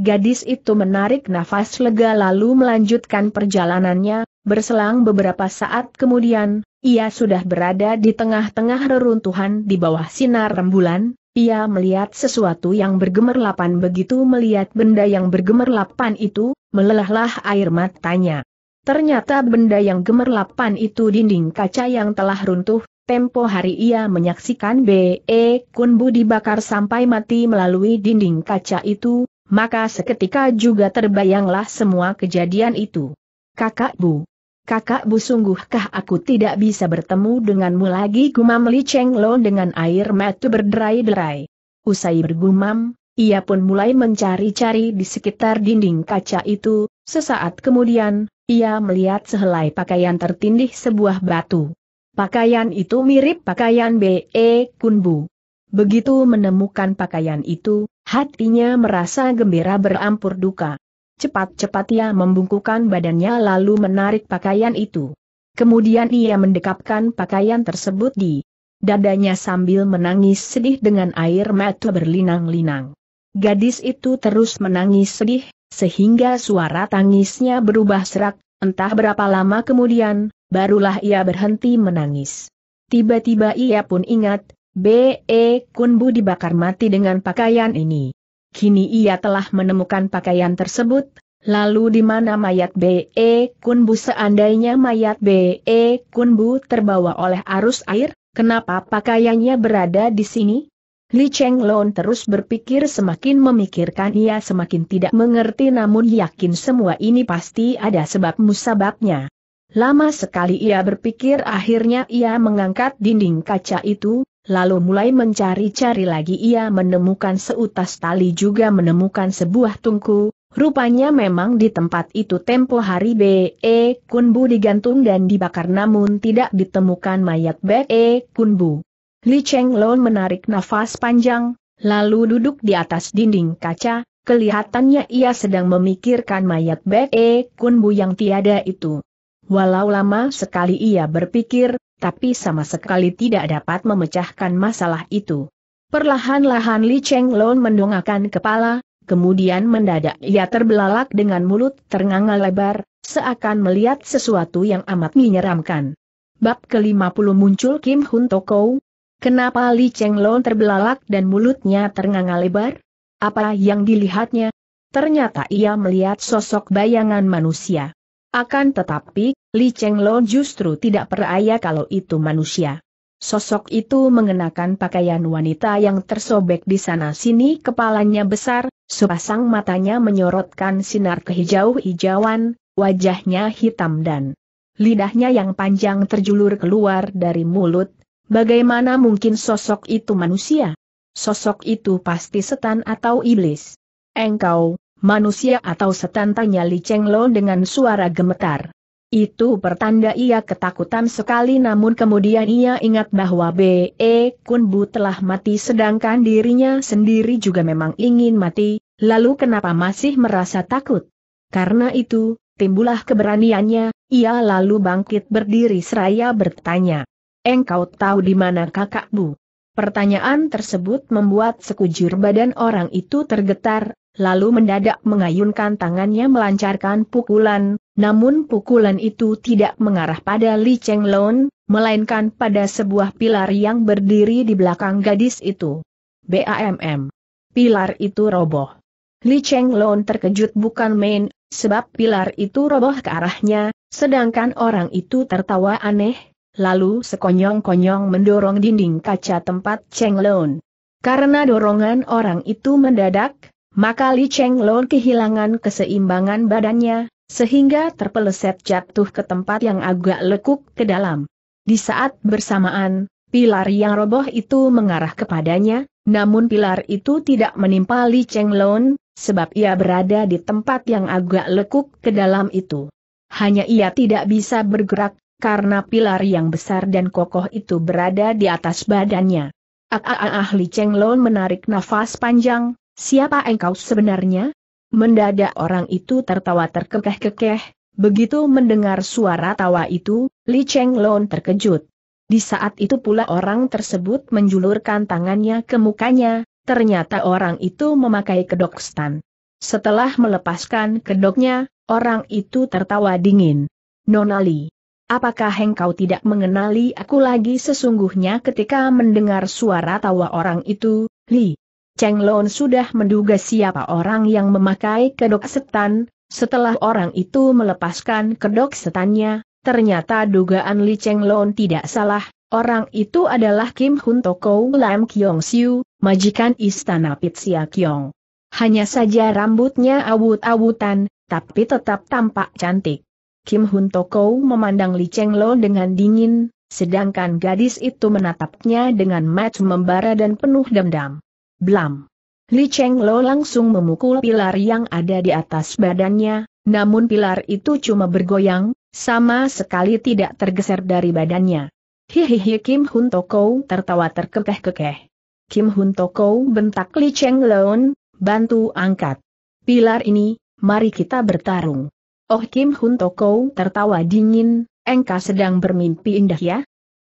Gadis itu menarik nafas lega lalu melanjutkan perjalanannya, berselang beberapa saat kemudian, ia sudah berada di tengah-tengah reruntuhan di bawah sinar rembulan, ia melihat sesuatu yang bergemerlapan begitu melihat benda yang bergemerlapan itu, melelahlah air matanya. Ternyata benda yang gemerlapan itu dinding kaca yang telah runtuh, Tempo hari ia menyaksikan B.E. Kunbu dibakar sampai mati melalui dinding kaca itu, maka seketika juga terbayanglah semua kejadian itu. Kakak Bu. Kakak Bu sungguhkah aku tidak bisa bertemu denganmu lagi gumam Li Cheng Lo dengan air mata berderai-derai. Usai bergumam, ia pun mulai mencari-cari di sekitar dinding kaca itu, sesaat kemudian, ia melihat sehelai pakaian tertindih sebuah batu. Pakaian itu mirip pakaian B.E. Kunbu. Begitu menemukan pakaian itu, hatinya merasa gembira berampur duka. Cepat-cepat ia membungkukan badannya lalu menarik pakaian itu. Kemudian ia mendekapkan pakaian tersebut di dadanya sambil menangis sedih dengan air mata berlinang-linang. Gadis itu terus menangis sedih, sehingga suara tangisnya berubah serak, Entah berapa lama kemudian, barulah ia berhenti menangis. Tiba-tiba ia pun ingat, B.E. Kunbu dibakar mati dengan pakaian ini. Kini ia telah menemukan pakaian tersebut, lalu di mana mayat B.E. Kunbu seandainya mayat B.E. Kunbu terbawa oleh arus air, kenapa pakaiannya berada di sini? Li Cheng Lon terus berpikir semakin memikirkan ia semakin tidak mengerti namun yakin semua ini pasti ada sebab musababnya. Lama sekali ia berpikir akhirnya ia mengangkat dinding kaca itu, lalu mulai mencari-cari lagi ia menemukan seutas tali juga menemukan sebuah tungku, Rupanya memang di tempat itu tempo hari B.E. Kunbu digantung dan dibakar namun tidak ditemukan mayat B.E. Kunbu. Li Chenglong menarik nafas panjang, lalu duduk di atas dinding kaca, kelihatannya ia sedang memikirkan mayat Bek E Kunbu yang tiada itu. Walau lama sekali ia berpikir, tapi sama sekali tidak dapat memecahkan masalah itu. Perlahan-lahan Li Chenglong mendongakkan kepala, kemudian mendadak ia terbelalak dengan mulut ternganga lebar, seakan melihat sesuatu yang amat menyeramkan. Bab ke-50 muncul Kim Hun Toko, Kenapa Li Cheng Chenglong terbelalak dan mulutnya ternganga lebar? Apa yang dilihatnya? Ternyata ia melihat sosok bayangan manusia. Akan tetapi, Li Cheng Chenglong justru tidak percaya kalau itu manusia. Sosok itu mengenakan pakaian wanita yang tersobek di sana-sini kepalanya besar, sepasang matanya menyorotkan sinar kehijau-hijauan, wajahnya hitam dan lidahnya yang panjang terjulur keluar dari mulut, Bagaimana mungkin sosok itu manusia? Sosok itu pasti setan atau iblis. Engkau, manusia atau setan tanya Li Cheng Lo dengan suara gemetar. Itu pertanda ia ketakutan sekali namun kemudian ia ingat bahwa B.E. Kun Bu telah mati sedangkan dirinya sendiri juga memang ingin mati, lalu kenapa masih merasa takut? Karena itu, timbullah keberaniannya, ia lalu bangkit berdiri seraya bertanya, engkau tahu di mana kakakmu? Pertanyaan tersebut membuat sekujur badan orang itu tergetar, lalu mendadak mengayunkan tangannya melancarkan pukulan, namun pukulan itu tidak mengarah pada Li Cheng Lon, melainkan pada sebuah pilar yang berdiri di belakang gadis itu. BAMM. Pilar itu roboh. Li Cheng Lon terkejut bukan main, sebab pilar itu roboh ke arahnya, sedangkan orang itu tertawa aneh, lalu sekonyong-konyong mendorong dinding kaca tempat Cheng Lon. Karena dorongan orang itu mendadak, maka Li Cheng Lon kehilangan keseimbangan badannya, sehingga terpeleset jatuh ke tempat yang agak lekuk ke dalam. Di saat bersamaan, pilar yang roboh itu mengarah kepadanya, namun pilar itu tidak menimpa Li Cheng Lon, sebab ia berada di tempat yang agak lekuk ke dalam itu. Hanya ia tidak bisa bergerak, karena pilar yang besar dan kokoh itu berada di atas badannya. Ah, ah, ah, ah Cheng menarik nafas panjang, siapa engkau sebenarnya? Mendadak orang itu tertawa terkekeh-kekeh, begitu mendengar suara tawa itu, Li Cheng Lon terkejut. Di saat itu pula orang tersebut menjulurkan tangannya ke mukanya, ternyata orang itu memakai kedok stan. Setelah melepaskan kedoknya, orang itu tertawa dingin. Nonali, Apakah engkau tidak mengenali aku lagi sesungguhnya ketika mendengar suara tawa orang itu, Li? Cheng Lon sudah menduga siapa orang yang memakai kedok setan, setelah orang itu melepaskan kedok setannya, ternyata dugaan Li Cheng Lon tidak salah, orang itu adalah Kim Hun Toko Lam Kyong Siu, majikan istana Pitsia Kyong. Hanya saja rambutnya awut-awutan, tapi tetap tampak cantik. Kim Hun Toko memandang Li Cheng Lo dengan dingin, sedangkan gadis itu menatapnya dengan mat membara dan penuh dendam. Blam! Li Cheng Lo langsung memukul pilar yang ada di atas badannya, namun pilar itu cuma bergoyang, sama sekali tidak tergeser dari badannya. Hihihi Kim Hun Toko tertawa terkekeh-kekeh. Kim Hun Toko bentak Li Cheng Leon, bantu angkat. Pilar ini, mari kita bertarung. Oh Kim Hun Toko tertawa dingin, engka sedang bermimpi indah ya?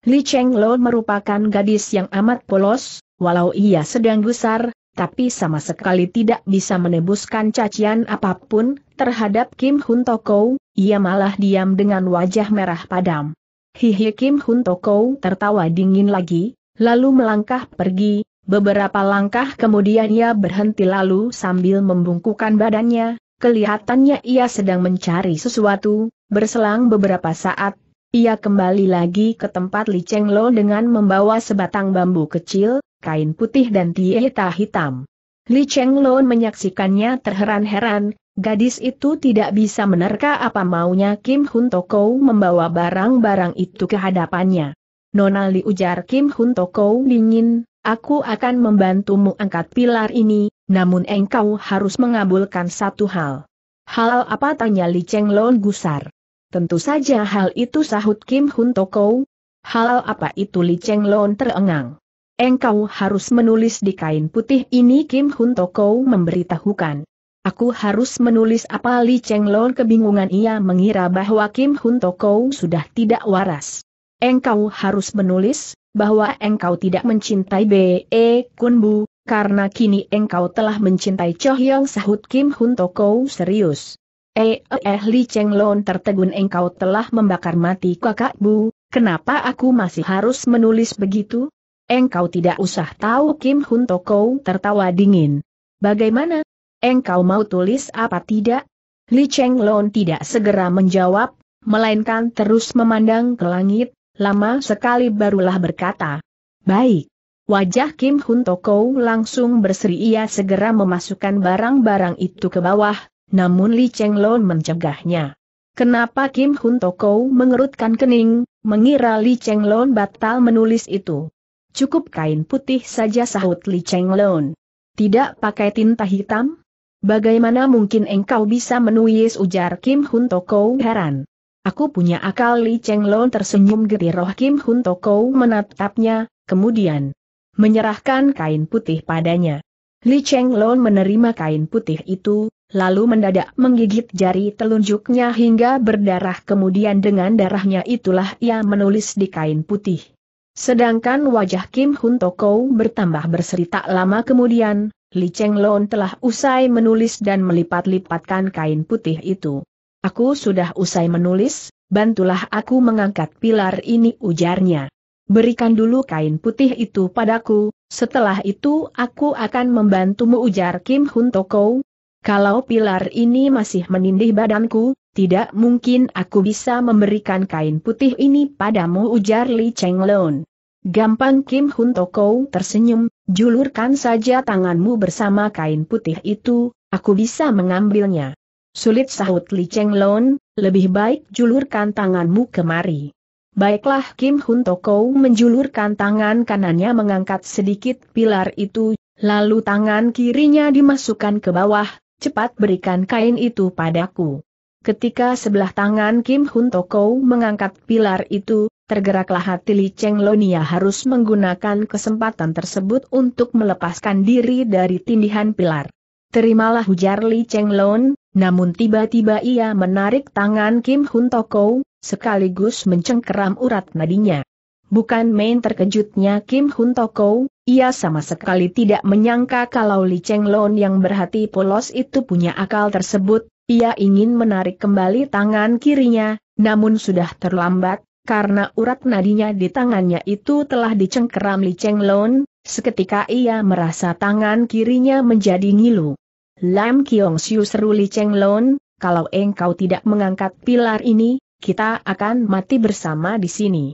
Li Cheng Lo merupakan gadis yang amat polos, walau ia sedang gusar, tapi sama sekali tidak bisa menebuskan cacian apapun, terhadap Kim Hun Toko, ia malah diam dengan wajah merah padam. Hihi Kim Hun Toko tertawa dingin lagi, lalu melangkah pergi, beberapa langkah kemudian ia berhenti lalu sambil membungkukan badannya, Kelihatannya ia sedang mencari sesuatu, berselang beberapa saat, ia kembali lagi ke tempat Li Cheng Lo dengan membawa sebatang bambu kecil, kain putih dan tieta hitam. Li Cheng Lo menyaksikannya terheran-heran, gadis itu tidak bisa menerka apa maunya Kim Hun Toko membawa barang-barang itu ke hadapannya. Nona Li ujar Kim Hun Toko dingin, aku akan membantumu angkat pilar ini, namun engkau harus mengabulkan satu hal. Hal apa tanya Li Cheng Lon gusar? Tentu saja hal itu sahut Kim Hun Toko. Hal apa itu Li Cheng Lon terengang? Engkau harus menulis di kain putih ini Kim Hun Toko memberitahukan. Aku harus menulis apa Li Cheng Lon kebingungan ia mengira bahwa Kim Hun Toko sudah tidak waras. Engkau harus menulis, bahwa engkau tidak mencintai B.E. Kunbu, karena kini engkau telah mencintai Chohyang sahut Kim Hun Toko serius. Eh eh, eh Li Cheng Lon tertegun engkau telah membakar mati kakak bu, kenapa aku masih harus menulis begitu? Engkau tidak usah tahu Kim Hun Toko tertawa dingin. Bagaimana? Engkau mau tulis apa tidak? Li Cheng Lon tidak segera menjawab, melainkan terus memandang ke langit, lama sekali barulah berkata. Baik. Wajah Kim Hun Toko langsung berseri ia segera memasukkan barang-barang itu ke bawah, namun Li Cheng Long mencegahnya. Kenapa Kim Hun Toko mengerutkan kening, mengira Li Cheng Long batal menulis itu? Cukup kain putih saja sahut Li Cheng Long. Tidak pakai tinta hitam? Bagaimana mungkin engkau bisa menulis ujar Kim Hun Toko heran. Aku punya akal Li Cheng Long tersenyum getir roh Kim Hun Toko menatapnya, kemudian menyerahkan kain putih padanya. Li Cheng Chenglon menerima kain putih itu, lalu mendadak menggigit jari telunjuknya hingga berdarah kemudian dengan darahnya itulah ia menulis di kain putih. Sedangkan wajah Kim Hun Toko bertambah berseri tak lama kemudian, Li Cheng Chenglon telah usai menulis dan melipat-lipatkan kain putih itu. Aku sudah usai menulis, bantulah aku mengangkat pilar ini ujarnya. Berikan dulu kain putih itu padaku, setelah itu aku akan membantumu ujar Kim Hun Toko. Kalau pilar ini masih menindih badanku, tidak mungkin aku bisa memberikan kain putih ini padamu ujar Li Cheng Lon. Gampang Kim Hun Toko tersenyum, julurkan saja tanganmu bersama kain putih itu, aku bisa mengambilnya. Sulit sahut Li Cheng Lon, lebih baik julurkan tanganmu kemari. Baiklah Kim Hun Toko menjulurkan tangan kanannya mengangkat sedikit pilar itu, lalu tangan kirinya dimasukkan ke bawah, cepat berikan kain itu padaku. Ketika sebelah tangan Kim Hun Toko mengangkat pilar itu, tergeraklah hati Li Cheng Lonia harus menggunakan kesempatan tersebut untuk melepaskan diri dari tindihan pilar. Terimalah hujar Li Cheng Lon, namun tiba-tiba ia menarik tangan Kim Hun Toko, sekaligus mencengkeram urat nadinya. Bukan main terkejutnya Kim Hun Toko, ia sama sekali tidak menyangka kalau Li Cheng Lon yang berhati polos itu punya akal tersebut, ia ingin menarik kembali tangan kirinya, namun sudah terlambat, karena urat nadinya di tangannya itu telah dicengkeram Li Cheng Lon, Seketika ia merasa tangan kirinya menjadi ngilu. Lam Kiong Siu seru Li Cheng Lon, kalau engkau tidak mengangkat pilar ini, kita akan mati bersama di sini.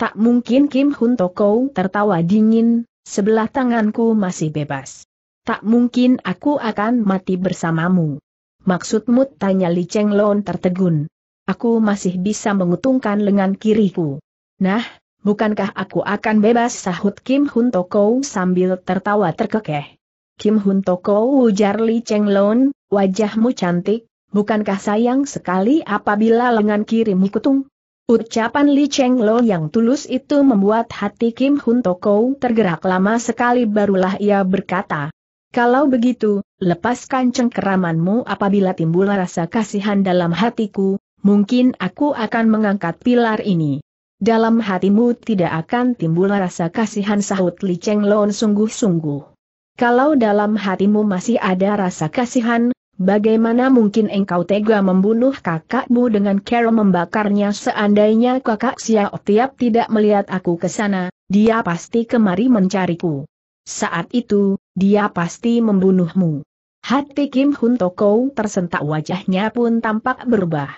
Tak mungkin Kim Hun Toko tertawa dingin, sebelah tanganku masih bebas. Tak mungkin aku akan mati bersamamu. Maksudmu tanya Li Cheng Lon tertegun. Aku masih bisa mengutungkan lengan kiriku. Nah, bukankah aku akan bebas sahut Kim Hun Toko sambil tertawa terkekeh. Kim Hun Toko ujar Li Cheng Lon, wajahmu cantik, bukankah sayang sekali apabila lengan kirimu kutung? Ucapan Li Cheng Lo yang tulus itu membuat hati Kim Hun Toko tergerak lama sekali barulah ia berkata. Kalau begitu, lepaskan cengkeramanmu apabila timbul rasa kasihan dalam hatiku, mungkin aku akan mengangkat pilar ini dalam hatimu tidak akan timbul rasa kasihan sahut Li Cheng Lon sungguh-sungguh. Kalau dalam hatimu masih ada rasa kasihan, bagaimana mungkin engkau tega membunuh kakakmu dengan cara membakarnya seandainya kakak Xiao Tiap tidak melihat aku ke sana, dia pasti kemari mencariku. Saat itu, dia pasti membunuhmu. Hati Kim Hun Toko tersentak wajahnya pun tampak berubah.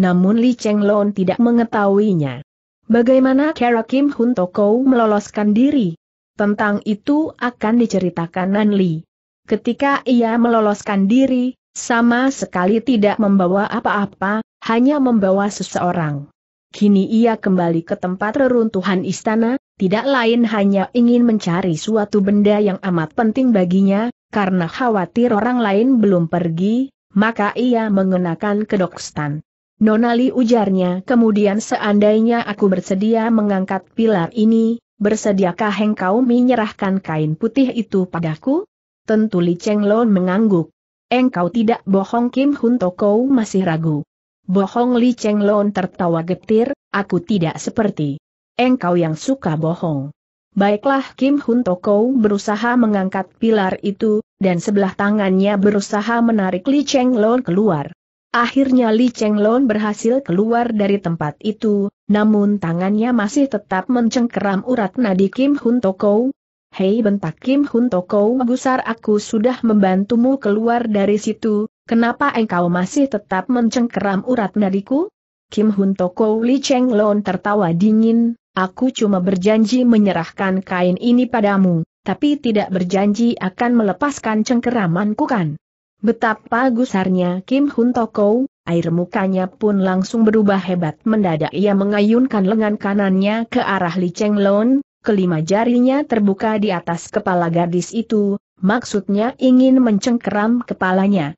Namun Li Cheng Lon tidak mengetahuinya. Bagaimana cara Kim Hun Toko meloloskan diri? Tentang itu akan diceritakan Nan Li. Ketika ia meloloskan diri, sama sekali tidak membawa apa-apa, hanya membawa seseorang. Kini ia kembali ke tempat reruntuhan istana, tidak lain hanya ingin mencari suatu benda yang amat penting baginya, karena khawatir orang lain belum pergi, maka ia mengenakan kedokstan. Nonali ujarnya kemudian seandainya aku bersedia mengangkat pilar ini, bersediakah engkau menyerahkan kain putih itu padaku? Tentu Li Cheng Lon mengangguk. Engkau tidak bohong Kim Hun Toko masih ragu. Bohong Li Cheng Lon tertawa getir, aku tidak seperti. Engkau yang suka bohong. Baiklah Kim Hun Toko berusaha mengangkat pilar itu, dan sebelah tangannya berusaha menarik Li Cheng Lon keluar. Akhirnya Li Chenglong berhasil keluar dari tempat itu, namun tangannya masih tetap mencengkeram urat nadi Kim Hun Toko. Hei bentak Kim Hun Toko gusar aku sudah membantumu keluar dari situ, kenapa engkau masih tetap mencengkeram urat nadiku? Kim Hun Toko Li Chenglong tertawa dingin, aku cuma berjanji menyerahkan kain ini padamu, tapi tidak berjanji akan melepaskan cengkeramanku kan? Betapa gusarnya Kim Hun Toko, air mukanya pun langsung berubah hebat. Mendadak ia mengayunkan lengan kanannya ke arah Li Cheng Lon, kelima jarinya terbuka di atas kepala gadis itu, maksudnya ingin mencengkeram kepalanya.